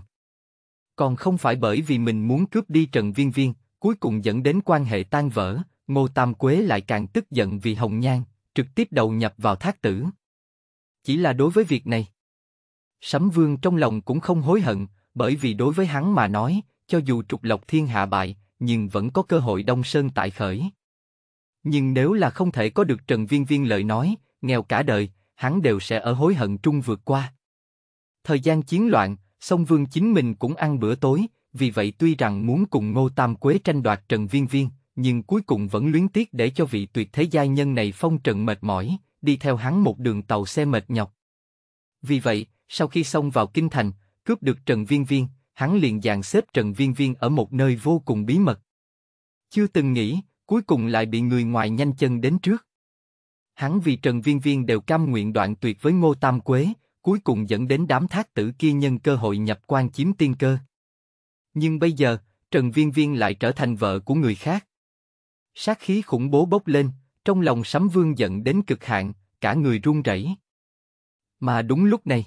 Còn không phải bởi vì mình muốn cướp đi Trần Viên Viên, cuối cùng dẫn đến quan hệ tan vỡ, Ngô Tam Quế lại càng tức giận vì Hồng Nhan, trực tiếp đầu nhập vào thác tử. Chỉ là đối với việc này. Sấm Vương trong lòng cũng không hối hận, bởi vì đối với hắn mà nói, cho dù trục lộc thiên hạ bại, nhưng vẫn có cơ hội Đông Sơn tại khởi. Nhưng nếu là không thể có được Trần Viên Viên lợi nói, nghèo cả đời, hắn đều sẽ ở hối hận trung vượt qua. Thời gian chiến loạn, Song Vương chính mình cũng ăn bữa tối, vì vậy tuy rằng muốn cùng Ngô Tam Quế tranh đoạt Trần Viên Viên, nhưng cuối cùng vẫn luyến tiếc để cho vị tuyệt thế giai nhân này phong trần mệt mỏi, đi theo hắn một đường tàu xe mệt nhọc. Vì vậy, sau khi xông vào kinh thành, cướp được Trần Viên Viên, hắn liền dàn xếp Trần Viên Viên ở một nơi vô cùng bí mật. Chưa từng nghĩ, cuối cùng lại bị người ngoài nhanh chân đến trước. Hắn vì Trần Viên Viên đều cam nguyện đoạn tuyệt với Ngô Tam Quế, cuối cùng dẫn đến đám thác tử kia nhân cơ hội nhập quan chiếm tiên cơ. Nhưng bây giờ, Trần Viên Viên lại trở thành vợ của người khác. Sát khí khủng bố bốc lên, trong lòng Sấm Vương giận đến cực hạn, cả người run rẩy. Mà đúng lúc này,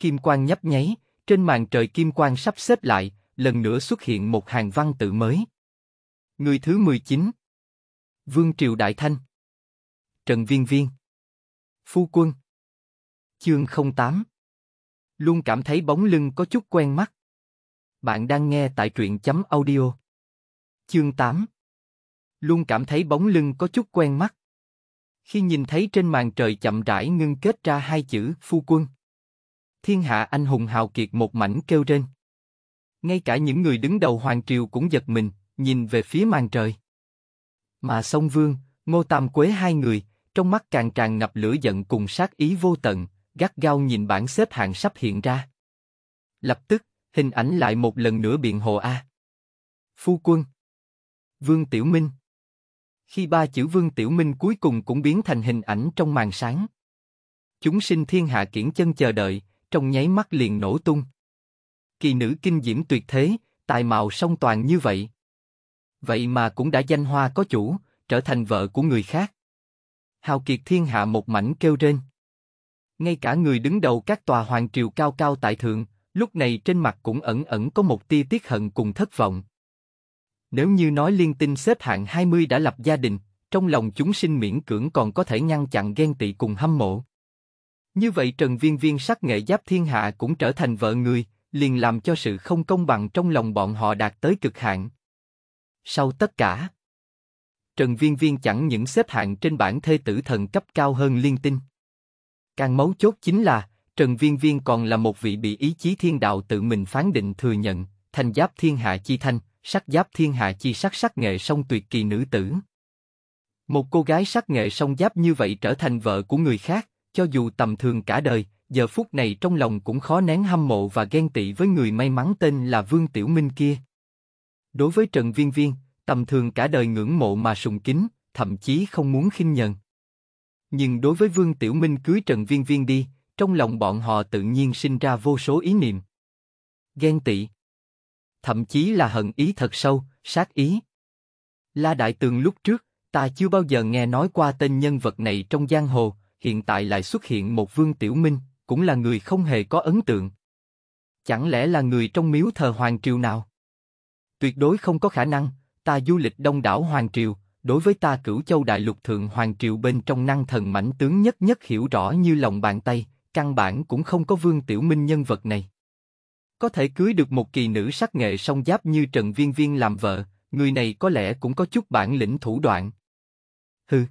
kim quang nhấp nháy, trên màn trời kim quang sắp xếp lại, lần nữa xuất hiện một hàng văn tự mới. Người thứ 19 Vương Triều Đại Thanh Trần Viên Viên Phu Quân Chương 08 Luôn cảm thấy bóng lưng có chút quen mắt. Bạn đang nghe tại truyện chấm audio. Chương 8 Luôn cảm thấy bóng lưng có chút quen mắt. Khi nhìn thấy trên màn trời chậm rãi ngưng kết ra hai chữ Phu Quân. Thiên hạ anh hùng hào kiệt một mảnh kêu trên. Ngay cả những người đứng đầu hoàng triều cũng giật mình, nhìn về phía màn trời. Mà sông Vương, Ngô Tam Quế hai người, trong mắt càng càng ngập lửa giận cùng sát ý vô tận, gắt gao nhìn bảng xếp hạng sắp hiện ra. Lập tức, hình ảnh lại một lần nữa biện hộ A. Phu quân Vương Tiểu Minh Khi ba chữ Vương Tiểu Minh cuối cùng cũng biến thành hình ảnh trong màn sáng. Chúng sinh thiên hạ kiển chân chờ đợi, trong nháy mắt liền nổ tung. Kỳ nữ kinh diễm tuyệt thế, tài mạo song toàn như vậy. Vậy mà cũng đã danh hoa có chủ, trở thành vợ của người khác hào kiệt thiên hạ một mảnh kêu rên. Ngay cả người đứng đầu các tòa hoàng triều cao cao tại thượng, lúc này trên mặt cũng ẩn ẩn có một tia tiếc hận cùng thất vọng. Nếu như nói liên tinh xếp hạng 20 đã lập gia đình, trong lòng chúng sinh miễn cưỡng còn có thể ngăn chặn ghen tị cùng hâm mộ. Như vậy Trần Viên Viên sắc nghệ giáp thiên hạ cũng trở thành vợ người, liền làm cho sự không công bằng trong lòng bọn họ đạt tới cực hạn. Sau tất cả, Trần Viên Viên chẳng những xếp hạng trên bảng thê tử thần cấp cao hơn liên tinh. Càng mấu chốt chính là, Trần Viên Viên còn là một vị bị ý chí thiên đạo tự mình phán định thừa nhận, thành giáp thiên hạ chi thanh, sắc giáp thiên hạ chi sắc sắc nghệ song tuyệt kỳ nữ tử. Một cô gái sắc nghệ song giáp như vậy trở thành vợ của người khác, cho dù tầm thường cả đời, giờ phút này trong lòng cũng khó nén hâm mộ và ghen tị với người may mắn tên là Vương Tiểu Minh kia. Đối với Trần Viên Viên, tầm thường cả đời ngưỡng mộ mà sùng kính, thậm chí không muốn khinh nhận. Nhưng đối với Vương Tiểu Minh cưới Trần Viên Viên đi, trong lòng bọn họ tự nhiên sinh ra vô số ý niệm. Ghen tị. Thậm chí là hận ý thật sâu, sát ý. La Đại Tường lúc trước, ta chưa bao giờ nghe nói qua tên nhân vật này trong giang hồ, hiện tại lại xuất hiện một Vương Tiểu Minh, cũng là người không hề có ấn tượng. Chẳng lẽ là người trong miếu thờ Hoàng Triều nào? Tuyệt đối không có khả năng, ta du lịch đông đảo Hoàng Triều, đối với ta cửu châu đại lục thượng Hoàng Triều bên trong năng thần mảnh tướng nhất nhất hiểu rõ như lòng bàn tay, căn bản cũng không có vương tiểu minh nhân vật này. Có thể cưới được một kỳ nữ sắc nghệ song giáp như Trần Viên Viên làm vợ, người này có lẽ cũng có chút bản lĩnh thủ đoạn. Hừ.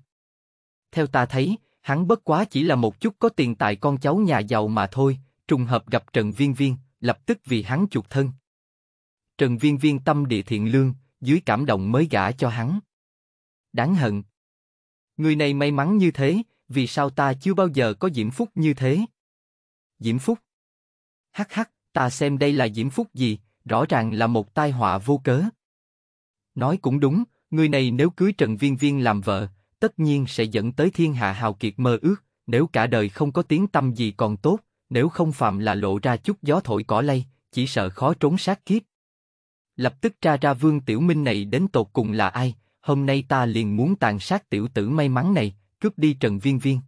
Theo ta thấy, hắn bất quá chỉ là một chút có tiền tài con cháu nhà giàu mà thôi, trùng hợp gặp Trần Viên Viên, lập tức vì hắn chuộc thân. Trần Viên Viên tâm địa thiện lương, dưới cảm động mới gả cho hắn. Đáng hận. Người này may mắn như thế, vì sao ta chưa bao giờ có diễm phúc như thế? Diễm phúc? Hắc hắc, ta xem đây là diễm phúc gì, rõ ràng là một tai họa vô cớ. Nói cũng đúng, người này nếu cưới Trần Viên Viên làm vợ, tất nhiên sẽ dẫn tới thiên hạ hào kiệt mơ ước, nếu cả đời không có tiếng tâm gì còn tốt, nếu không phạm là lộ ra chút gió thổi cỏ lay, chỉ sợ khó trốn sát kiếp lập tức tra ra Vương Tiểu Minh này đến tột cùng là ai, hôm nay ta liền muốn tàn sát tiểu tử may mắn này, cướp đi Trần Viên Viên.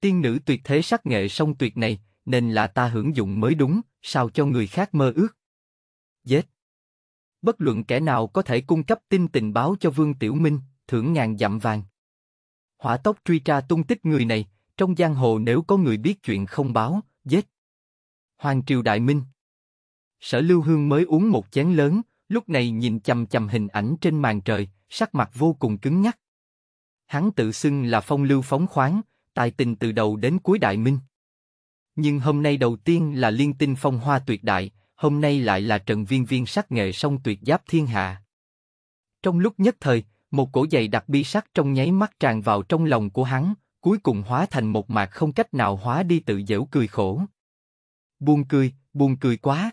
Tiên nữ tuyệt thế sắc nghệ song tuyệt này, nên là ta hưởng dụng mới đúng, sao cho người khác mơ ước. Dết. Bất luận kẻ nào có thể cung cấp tin tình báo cho Vương Tiểu Minh, thưởng ngàn dặm vàng. Hỏa tốc truy tra tung tích người này, trong giang hồ nếu có người biết chuyện không báo, giết. Hoàng triều Đại Minh Sở Lưu Hương mới uống một chén lớn, lúc này nhìn chầm chầm hình ảnh trên màn trời, sắc mặt vô cùng cứng nhắc. Hắn tự xưng là phong lưu phóng khoáng, tài tình từ đầu đến cuối đại minh. Nhưng hôm nay đầu tiên là liên tinh phong hoa tuyệt đại, hôm nay lại là trần viên viên sắc nghệ song tuyệt giáp thiên hạ. Trong lúc nhất thời, một cổ giày đặc bi sắc trong nháy mắt tràn vào trong lòng của hắn, cuối cùng hóa thành một mạc không cách nào hóa đi tự dễu cười khổ. Buồn cười, buồn cười quá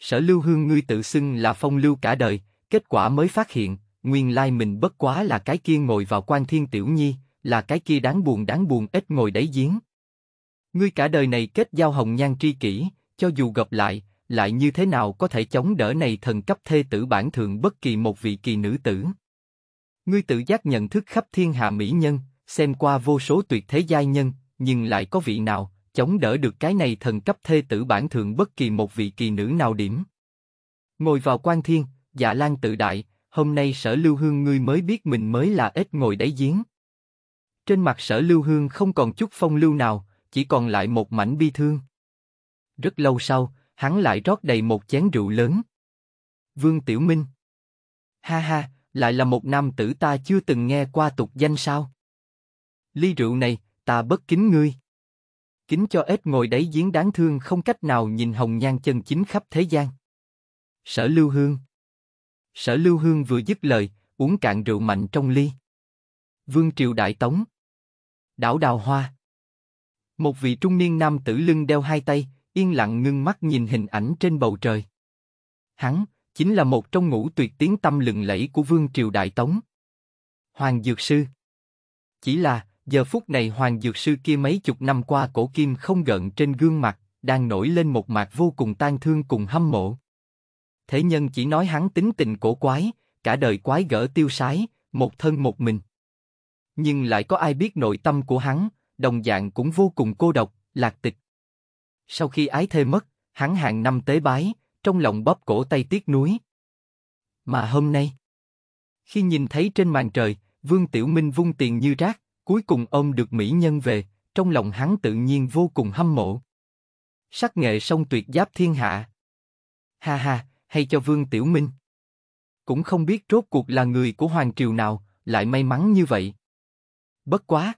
sở lưu hương ngươi tự xưng là phong lưu cả đời, kết quả mới phát hiện, nguyên lai mình bất quá là cái kia ngồi vào quan thiên tiểu nhi, là cái kia đáng buồn đáng buồn ít ngồi đáy giếng. Ngươi cả đời này kết giao hồng nhan tri kỷ, cho dù gặp lại, lại như thế nào có thể chống đỡ này thần cấp thê tử bản thượng bất kỳ một vị kỳ nữ tử. Ngươi tự giác nhận thức khắp thiên hạ mỹ nhân, xem qua vô số tuyệt thế giai nhân, nhưng lại có vị nào, chống đỡ được cái này thần cấp thê tử bản thượng bất kỳ một vị kỳ nữ nào điểm. Ngồi vào quan thiên, dạ lan tự đại, hôm nay sở lưu hương ngươi mới biết mình mới là ếch ngồi đáy giếng. Trên mặt sở lưu hương không còn chút phong lưu nào, chỉ còn lại một mảnh bi thương. Rất lâu sau, hắn lại rót đầy một chén rượu lớn. Vương Tiểu Minh Ha ha, lại là một nam tử ta chưa từng nghe qua tục danh sao? Ly rượu này, ta bất kính ngươi kính cho ếch ngồi đáy giếng đáng thương không cách nào nhìn hồng nhan chân chính khắp thế gian. Sở Lưu Hương Sở Lưu Hương vừa dứt lời, uống cạn rượu mạnh trong ly. Vương Triều Đại Tống Đảo Đào Hoa Một vị trung niên nam tử lưng đeo hai tay, yên lặng ngưng mắt nhìn hình ảnh trên bầu trời. Hắn, chính là một trong ngũ tuyệt tiếng tâm lừng lẫy của Vương Triều Đại Tống. Hoàng Dược Sư Chỉ là, giờ phút này hoàng dược sư kia mấy chục năm qua cổ kim không gợn trên gương mặt, đang nổi lên một mặt vô cùng tan thương cùng hâm mộ. Thế nhân chỉ nói hắn tính tình cổ quái, cả đời quái gở tiêu sái, một thân một mình. Nhưng lại có ai biết nội tâm của hắn, đồng dạng cũng vô cùng cô độc, lạc tịch. Sau khi ái thê mất, hắn hàng năm tế bái, trong lòng bóp cổ tay tiếc núi. Mà hôm nay, khi nhìn thấy trên màn trời, Vương Tiểu Minh vung tiền như rác, Cuối cùng ông được mỹ nhân về, trong lòng hắn tự nhiên vô cùng hâm mộ. Sắc nghệ song tuyệt giáp thiên hạ. Ha ha, hay cho Vương Tiểu Minh. Cũng không biết rốt cuộc là người của Hoàng Triều nào, lại may mắn như vậy. Bất quá.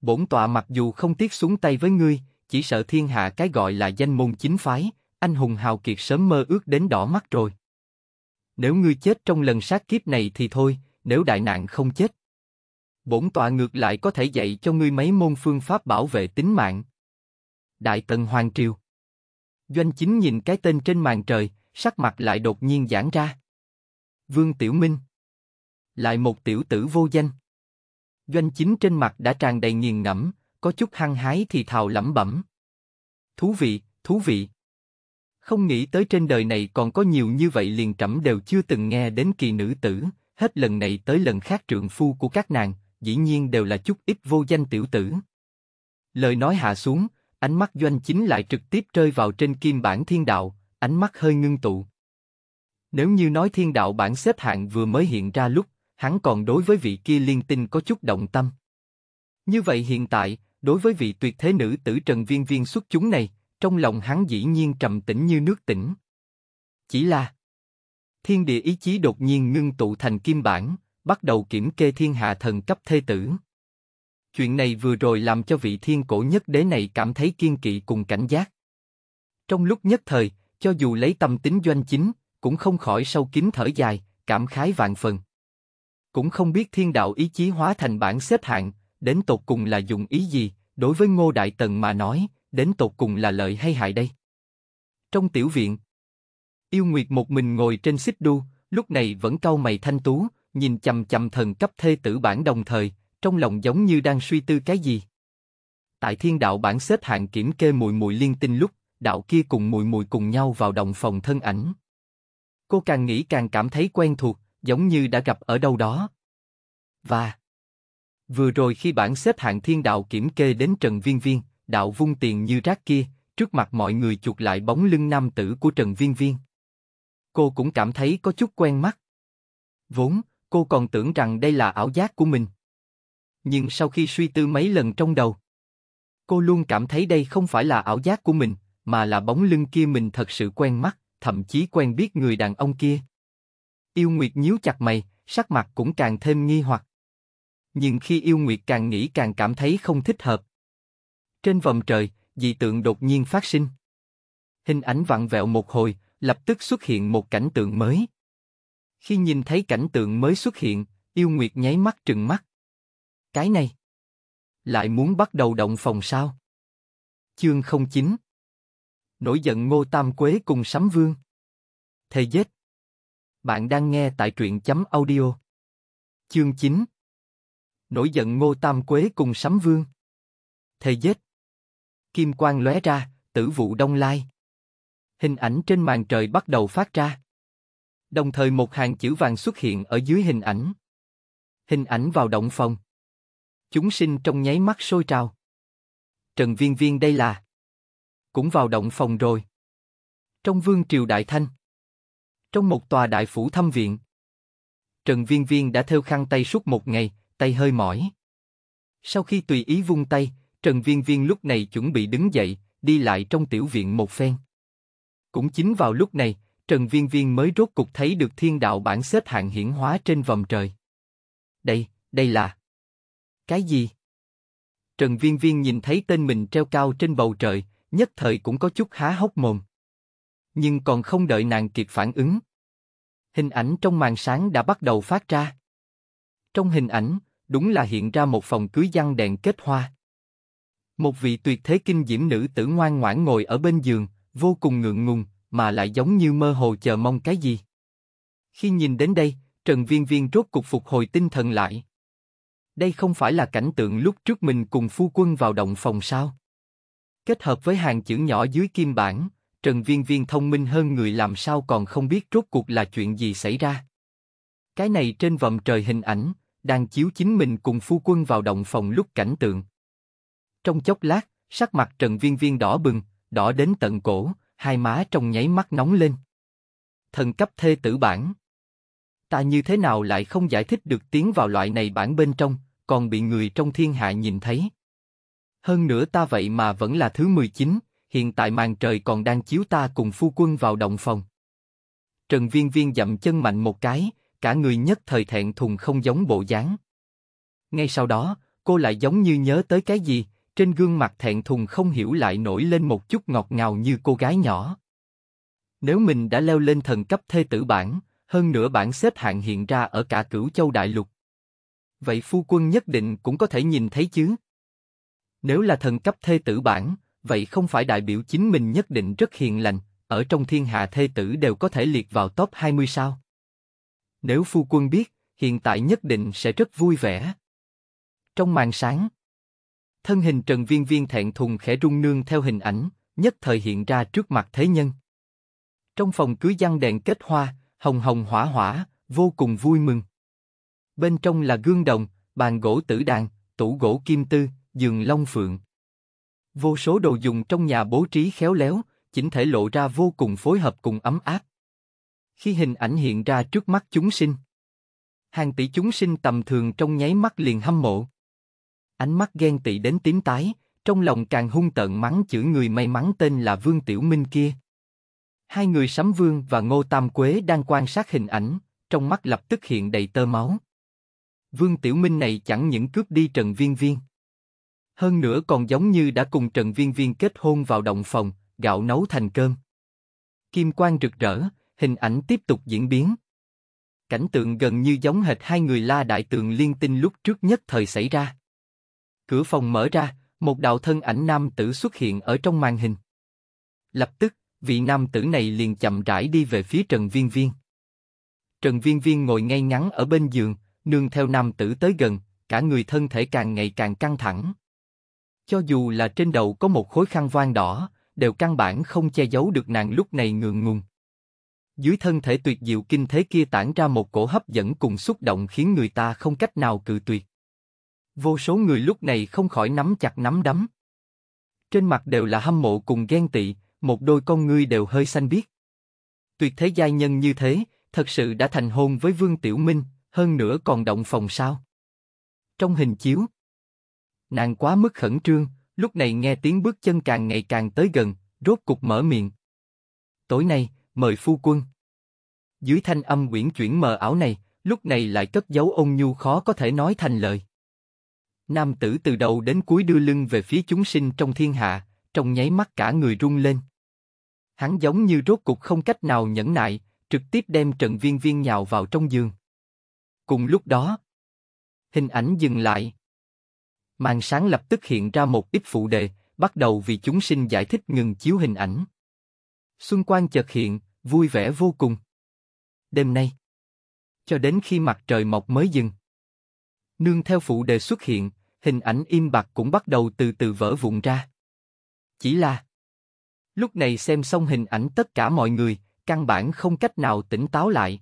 Bổn tọa mặc dù không tiếc xuống tay với ngươi, chỉ sợ thiên hạ cái gọi là danh môn chính phái, anh hùng hào kiệt sớm mơ ước đến đỏ mắt rồi. Nếu ngươi chết trong lần sát kiếp này thì thôi, nếu đại nạn không chết, bổn tọa ngược lại có thể dạy cho ngươi mấy môn phương pháp bảo vệ tính mạng. Đại tần hoàng triều. Doanh chính nhìn cái tên trên màn trời, sắc mặt lại đột nhiên giãn ra. Vương Tiểu Minh. Lại một tiểu tử vô danh. Doanh chính trên mặt đã tràn đầy nghiền ngẫm, có chút hăng hái thì thào lẩm bẩm. Thú vị, thú vị. Không nghĩ tới trên đời này còn có nhiều như vậy liền trẫm đều chưa từng nghe đến kỳ nữ tử, hết lần này tới lần khác trượng phu của các nàng, dĩ nhiên đều là chút ít vô danh tiểu tử. Lời nói hạ xuống, ánh mắt doanh chính lại trực tiếp rơi vào trên kim bản thiên đạo, ánh mắt hơi ngưng tụ. Nếu như nói thiên đạo bản xếp hạng vừa mới hiện ra lúc, hắn còn đối với vị kia liên tinh có chút động tâm. Như vậy hiện tại, đối với vị tuyệt thế nữ tử Trần Viên Viên xuất chúng này, trong lòng hắn dĩ nhiên trầm tĩnh như nước tĩnh. Chỉ là thiên địa ý chí đột nhiên ngưng tụ thành kim bản, bắt đầu kiểm kê thiên hạ thần cấp thê tử. Chuyện này vừa rồi làm cho vị thiên cổ nhất đế này cảm thấy kiên kỵ cùng cảnh giác. Trong lúc nhất thời, cho dù lấy tâm tính doanh chính, cũng không khỏi sâu kín thở dài, cảm khái vạn phần. Cũng không biết thiên đạo ý chí hóa thành bản xếp hạng, đến tột cùng là dùng ý gì, đối với Ngô Đại Tần mà nói, đến tột cùng là lợi hay hại đây. Trong tiểu viện, Yêu Nguyệt một mình ngồi trên xích đu, lúc này vẫn cau mày thanh tú, nhìn chầm chầm thần cấp thê tử bản đồng thời, trong lòng giống như đang suy tư cái gì. Tại thiên đạo bản xếp hạng kiểm kê mùi mùi liên tinh lúc, đạo kia cùng mùi mùi cùng nhau vào đồng phòng thân ảnh. Cô càng nghĩ càng cảm thấy quen thuộc, giống như đã gặp ở đâu đó. Và vừa rồi khi bản xếp hạng thiên đạo kiểm kê đến Trần Viên Viên, đạo vung tiền như rác kia, trước mặt mọi người chuột lại bóng lưng nam tử của Trần Viên Viên. Cô cũng cảm thấy có chút quen mắt. Vốn, cô còn tưởng rằng đây là ảo giác của mình. Nhưng sau khi suy tư mấy lần trong đầu, cô luôn cảm thấy đây không phải là ảo giác của mình, mà là bóng lưng kia mình thật sự quen mắt, thậm chí quen biết người đàn ông kia. Yêu Nguyệt nhíu chặt mày, sắc mặt cũng càng thêm nghi hoặc. Nhưng khi Yêu Nguyệt càng nghĩ càng cảm thấy không thích hợp. Trên vòng trời, dị tượng đột nhiên phát sinh. Hình ảnh vặn vẹo một hồi, lập tức xuất hiện một cảnh tượng mới. Khi nhìn thấy cảnh tượng mới xuất hiện, yêu nguyệt nháy mắt trừng mắt. Cái này, lại muốn bắt đầu động phòng sao? Chương 09 Nổi giận Ngô Tam Quế cùng Sấm Vương thầy giết Bạn đang nghe tại truyện chấm audio Chương 9 Nổi giận Ngô Tam Quế cùng Sấm Vương thầy giết Kim quang lóe ra, tử vụ đông lai. Hình ảnh trên màn trời bắt đầu phát ra đồng thời một hàng chữ vàng xuất hiện ở dưới hình ảnh. Hình ảnh vào động phòng. Chúng sinh trong nháy mắt sôi trào. Trần Viên Viên đây là cũng vào động phòng rồi. Trong vương triều Đại Thanh, trong một tòa đại phủ thăm viện, Trần Viên Viên đã theo khăn tay suốt một ngày, tay hơi mỏi. Sau khi tùy ý vung tay, Trần Viên Viên lúc này chuẩn bị đứng dậy, đi lại trong tiểu viện một phen. Cũng chính vào lúc này, Trần Viên Viên mới rốt cục thấy được thiên đạo bản xếp hạng hiển hóa trên vòng trời. Đây, đây là... Cái gì? Trần Viên Viên nhìn thấy tên mình treo cao trên bầu trời, nhất thời cũng có chút há hốc mồm. Nhưng còn không đợi nàng kịp phản ứng. Hình ảnh trong màn sáng đã bắt đầu phát ra. Trong hình ảnh, đúng là hiện ra một phòng cưới văn đèn kết hoa. Một vị tuyệt thế kinh diễm nữ tử ngoan ngoãn ngồi ở bên giường, vô cùng ngượng ngùng, mà lại giống như mơ hồ chờ mong cái gì. Khi nhìn đến đây, Trần Viên Viên rốt cục phục hồi tinh thần lại. Đây không phải là cảnh tượng lúc trước mình cùng phu quân vào động phòng sao? Kết hợp với hàng chữ nhỏ dưới kim bản, Trần Viên Viên thông minh hơn người làm sao còn không biết rốt cuộc là chuyện gì xảy ra. Cái này trên vầm trời hình ảnh, đang chiếu chính mình cùng phu quân vào động phòng lúc cảnh tượng. Trong chốc lát, sắc mặt Trần Viên Viên đỏ bừng, đỏ đến tận cổ, hai má trong nháy mắt nóng lên. Thần cấp thê tử bản. Ta như thế nào lại không giải thích được tiến vào loại này bản bên trong, còn bị người trong thiên hạ nhìn thấy. Hơn nữa ta vậy mà vẫn là thứ 19, hiện tại màn trời còn đang chiếu ta cùng phu quân vào động phòng. Trần Viên Viên dậm chân mạnh một cái, cả người nhất thời thẹn thùng không giống bộ dáng. Ngay sau đó, cô lại giống như nhớ tới cái gì, trên gương mặt thẹn thùng không hiểu lại nổi lên một chút ngọt ngào như cô gái nhỏ. Nếu mình đã leo lên thần cấp thê tử bản, hơn nữa bản xếp hạng hiện ra ở cả cửu châu đại lục. Vậy phu quân nhất định cũng có thể nhìn thấy chứ? Nếu là thần cấp thê tử bản, vậy không phải đại biểu chính mình nhất định rất hiền lành, ở trong thiên hạ thê tử đều có thể liệt vào top 20 sao? Nếu phu quân biết, hiện tại nhất định sẽ rất vui vẻ. Trong màn sáng thân hình Trần Viên Viên thẹn thùng khẽ rung nương theo hình ảnh, nhất thời hiện ra trước mặt thế nhân. Trong phòng cưới giăng đèn kết hoa, hồng hồng hỏa hỏa, vô cùng vui mừng. Bên trong là gương đồng, bàn gỗ tử đàn, tủ gỗ kim tư, giường long phượng. Vô số đồ dùng trong nhà bố trí khéo léo, chỉnh thể lộ ra vô cùng phối hợp cùng ấm áp. Khi hình ảnh hiện ra trước mắt chúng sinh, hàng tỷ chúng sinh tầm thường trong nháy mắt liền hâm mộ ánh mắt ghen tị đến tím tái, trong lòng càng hung tợn mắng chửi người may mắn tên là Vương Tiểu Minh kia. Hai người Sấm Vương và Ngô Tam Quế đang quan sát hình ảnh, trong mắt lập tức hiện đầy tơ máu. Vương Tiểu Minh này chẳng những cướp đi Trần Viên Viên. Hơn nữa còn giống như đã cùng Trần Viên Viên kết hôn vào động phòng, gạo nấu thành cơm. Kim quang rực rỡ, hình ảnh tiếp tục diễn biến. Cảnh tượng gần như giống hệt hai người la đại tượng liên tinh lúc trước nhất thời xảy ra. Cửa phòng mở ra, một đạo thân ảnh nam tử xuất hiện ở trong màn hình. Lập tức, vị nam tử này liền chậm rãi đi về phía Trần Viên Viên. Trần Viên Viên ngồi ngay ngắn ở bên giường, nương theo nam tử tới gần, cả người thân thể càng ngày càng căng thẳng. Cho dù là trên đầu có một khối khăn voan đỏ, đều căn bản không che giấu được nàng lúc này ngượng ngùng. Dưới thân thể tuyệt diệu kinh thế kia tản ra một cổ hấp dẫn cùng xúc động khiến người ta không cách nào cự tuyệt. Vô số người lúc này không khỏi nắm chặt nắm đấm. Trên mặt đều là hâm mộ cùng ghen tị, một đôi con ngươi đều hơi xanh biếc. Tuyệt thế giai nhân như thế, thật sự đã thành hôn với Vương Tiểu Minh, hơn nữa còn động phòng sao? Trong hình chiếu, nàng quá mức khẩn trương, lúc này nghe tiếng bước chân càng ngày càng tới gần, rốt cục mở miệng. Tối nay, mời phu quân. Dưới thanh âm quyển chuyển mờ ảo này, lúc này lại cất giấu ôn nhu khó có thể nói thành lời. Nam tử từ đầu đến cuối đưa lưng về phía chúng sinh trong thiên hạ, trong nháy mắt cả người rung lên. Hắn giống như rốt cục không cách nào nhẫn nại, trực tiếp đem trận Viên Viên nhào vào trong giường. Cùng lúc đó, hình ảnh dừng lại. Màn sáng lập tức hiện ra một ít phụ đề, bắt đầu vì chúng sinh giải thích ngừng chiếu hình ảnh. Xuân quan chợt hiện, vui vẻ vô cùng. Đêm nay, cho đến khi mặt trời mọc mới dừng. Nương theo phụ đề xuất hiện, hình ảnh im bặt cũng bắt đầu từ từ vỡ vụn ra. Chỉ là lúc này xem xong hình ảnh tất cả mọi người căn bản không cách nào tỉnh táo lại.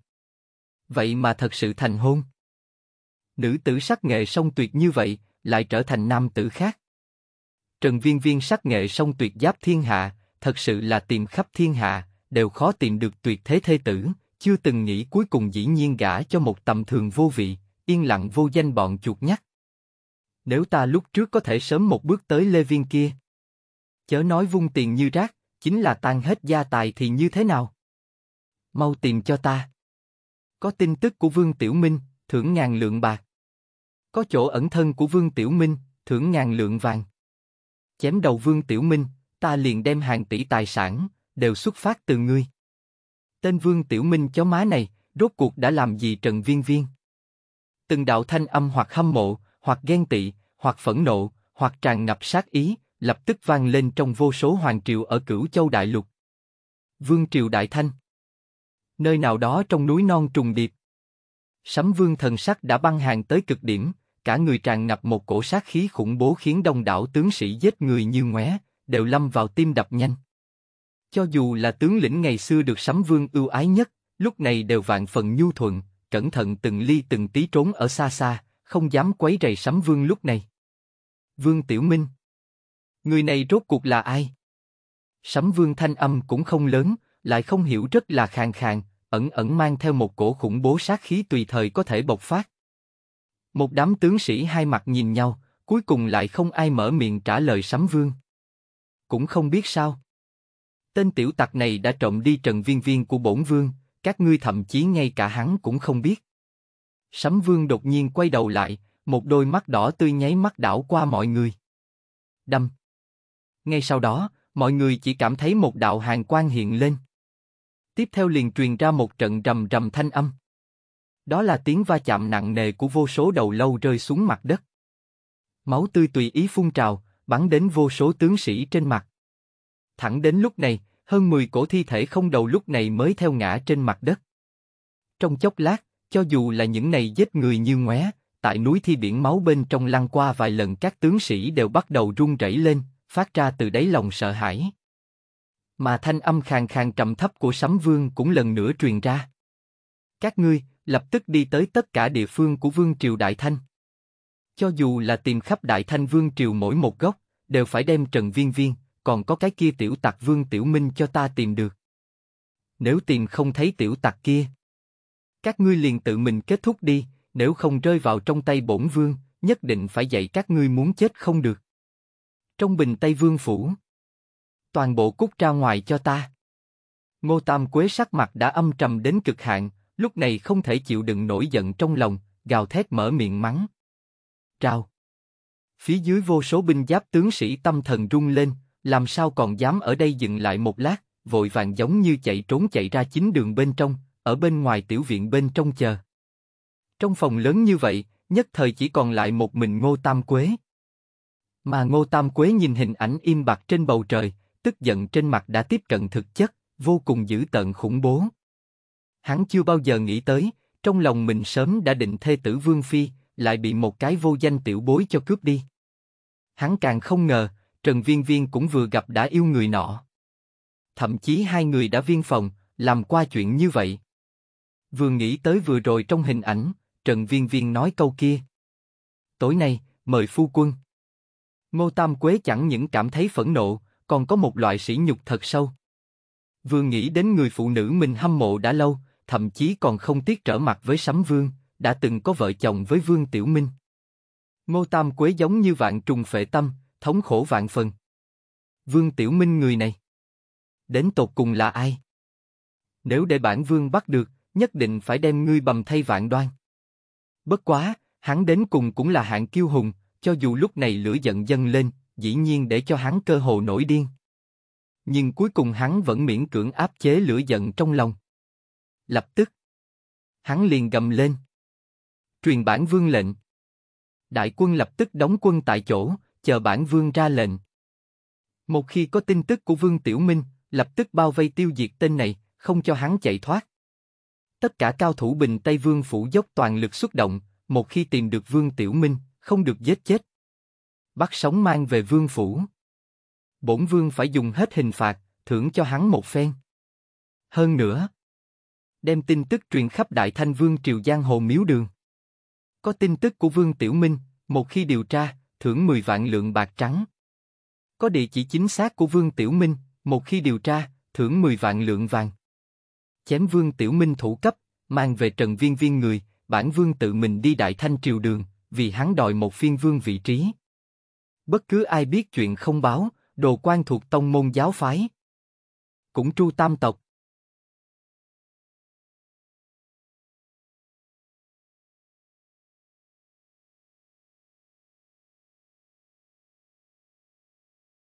Vậy mà thật sự thành hôn. Nữ tử sắc nghệ song tuyệt như vậy lại trở thành nam tử khác. Trần Viên Viên sắc nghệ song tuyệt giáp thiên hạ, thật sự là tìm khắp thiên hạ đều khó tìm được tuyệt thế thê tử, chưa từng nghĩ cuối cùng dĩ nhiên gả cho một tầm thường vô vị, yên lặng vô danh bọn chuột nhắt. Nếu ta lúc trước có thể sớm một bước tới Lê Viên kia. Chớ nói vung tiền như rác, chính là tan hết gia tài thì như thế nào? Mau tìm cho ta. Có tin tức của Vương Tiểu Minh, thưởng ngàn lượng bạc. Có chỗ ẩn thân của Vương Tiểu Minh, thưởng ngàn lượng vàng. Chém đầu Vương Tiểu Minh, ta liền đem hàng tỷ tài sản, đều xuất phát từ ngươi. Tên Vương Tiểu Minh chó má này, rốt cuộc đã làm gì Trần Viên Viên? Từng đạo thanh âm hoặc hâm mộ, hoặc ghen tị, hoặc phẫn nộ, hoặc tràn ngập sát ý, lập tức vang lên trong vô số hoàng triều ở cửu châu đại lục. Vương triều Đại Thanh Nơi nào đó trong núi non trùng điệp. Sấm vương thần sắc đã băng hàng tới cực điểm, cả người tràn ngập một cổ sát khí khủng bố khiến đông đảo tướng sĩ giết người như ngóe đều lâm vào tim đập nhanh. Cho dù là tướng lĩnh ngày xưa được sấm vương ưu ái nhất, lúc này đều vạn phần nhu thuận, cẩn thận từng ly từng tí trốn ở xa xa, không dám quấy rầy sấm vương lúc này. Vương Tiểu Minh. Người này rốt cuộc là ai? Sấm vương thanh âm cũng không lớn, lại không hiểu rất là khàn khàn, ẩn ẩn mang theo một cổ khủng bố sát khí tùy thời có thể bộc phát. Một đám tướng sĩ hai mặt nhìn nhau, cuối cùng lại không ai mở miệng trả lời sấm vương. Cũng không biết sao. Tên tiểu tặc này đã trộm đi trần viên viên của bổn vương, các ngươi thậm chí ngay cả hắn cũng không biết. Sấm Vương đột nhiên quay đầu lại, một đôi mắt đỏ tươi nháy mắt đảo qua mọi người. Đâm. Ngay sau đó, mọi người chỉ cảm thấy một đạo hàng quang hiện lên. Tiếp theo liền truyền ra một trận rầm rầm thanh âm. Đó là tiếng va chạm nặng nề của vô số đầu lâu rơi xuống mặt đất. Máu tươi tùy ý phun trào, bắn đến vô số tướng sĩ trên mặt. Thẳng đến lúc này, hơn 10 cổ thi thể không đầu lúc này mới theo ngã trên mặt đất. Trong chốc lát, cho dù là những ngày giết người như ngoé, tại núi thi biển máu bên trong lăn qua vài lần các tướng sĩ đều bắt đầu run rẩy lên, phát ra từ đáy lòng sợ hãi. Mà thanh âm khàn khàn trầm thấp của sấm vương cũng lần nữa truyền ra. Các ngươi, lập tức đi tới tất cả địa phương của vương triều Đại Thanh. Cho dù là tìm khắp Đại Thanh vương triều mỗi một góc, đều phải đem Trần Viên Viên, còn có cái kia tiểu tặc vương tiểu minh cho ta tìm được. Nếu tìm không thấy tiểu tặc kia, các ngươi liền tự mình kết thúc đi, nếu không rơi vào trong tay bổn vương, nhất định phải dạy các ngươi muốn chết không được. Trong bình Tây Vương Phủ Toàn bộ cút ra ngoài cho ta. Ngô Tam Quế sắc mặt đã âm trầm đến cực hạn, lúc này không thể chịu đựng nổi giận trong lòng, gào thét mở miệng mắng. Trao. Phía dưới vô số binh giáp tướng sĩ tâm thần rung lên, làm sao còn dám ở đây dừng lại một lát, vội vàng giống như chạy trốn chạy ra chính đường bên trong, ở bên ngoài tiểu viện bên trong chờ. Trong phòng lớn như vậy, nhất thời chỉ còn lại một mình Ngô Tam Quế. Mà Ngô Tam Quế nhìn hình ảnh im bạc trên bầu trời, tức giận trên mặt đã tiếp cận thực chất, vô cùng dữ tợn khủng bố. Hắn chưa bao giờ nghĩ tới, trong lòng mình sớm đã định thê tử Vương Phi, lại bị một cái vô danh tiểu bối cho cướp đi. Hắn càng không ngờ, Trần Viên Viên cũng vừa gặp đã yêu người nọ. Thậm chí hai người đã viên phòng, làm qua chuyện như vậy. Vừa nghĩ tới vừa rồi trong hình ảnh, Trần Viên Viên nói câu kia. Tối nay, mời phu quân. Ngô Tam Quế chẳng những cảm thấy phẫn nộ, còn có một loại sỉ nhục thật sâu. Vừa nghĩ đến người phụ nữ mình hâm mộ đã lâu, thậm chí còn không tiếc trở mặt với Sấm Vương, đã từng có vợ chồng với Vương Tiểu Minh. Ngô Tam Quế giống như vạn trùng phệ tâm, thống khổ vạn phần. Vương Tiểu Minh người này, đến tột cùng là ai? Nếu để bản Vương bắt được, nhất định phải đem ngươi bầm thay vạn đoan. Bất quá, hắn đến cùng cũng là hạng kiêu hùng, cho dù lúc này lửa giận dâng lên, dĩ nhiên để cho hắn cơ hồ nổi điên. Nhưng cuối cùng hắn vẫn miễn cưỡng áp chế lửa giận trong lòng. Lập tức, hắn liền gầm lên. Truyền bản vương lệnh. Đại quân lập tức đóng quân tại chỗ, chờ bản vương ra lệnh. Một khi có tin tức của vương Tiểu Minh, lập tức bao vây tiêu diệt tên này, không cho hắn chạy thoát. Tất cả cao thủ Bình Tây Vương phủ dốc toàn lực xuất động, một khi tìm được Vương Tiểu Minh, không được giết chết. Bắt sống mang về Vương phủ. Bổn Vương phải dùng hết hình phạt, thưởng cho hắn một phen. Hơn nữa, đem tin tức truyền khắp Đại Thanh Vương triều giang hồ miếu đường. Có tin tức của Vương Tiểu Minh, một khi điều tra, thưởng 10 vạn lượng bạc trắng. Có địa chỉ chính xác của Vương Tiểu Minh, một khi điều tra, thưởng 10 vạn lượng vàng chém vương tiểu minh thủ cấp, mang về trần viên viên người, bản vương tự mình đi đại thanh triều đường, vì hắn đòi một phiên vương vị trí. Bất cứ ai biết chuyện không báo, đồ quan thuộc tông môn giáo phái. Cũng tru tam tộc,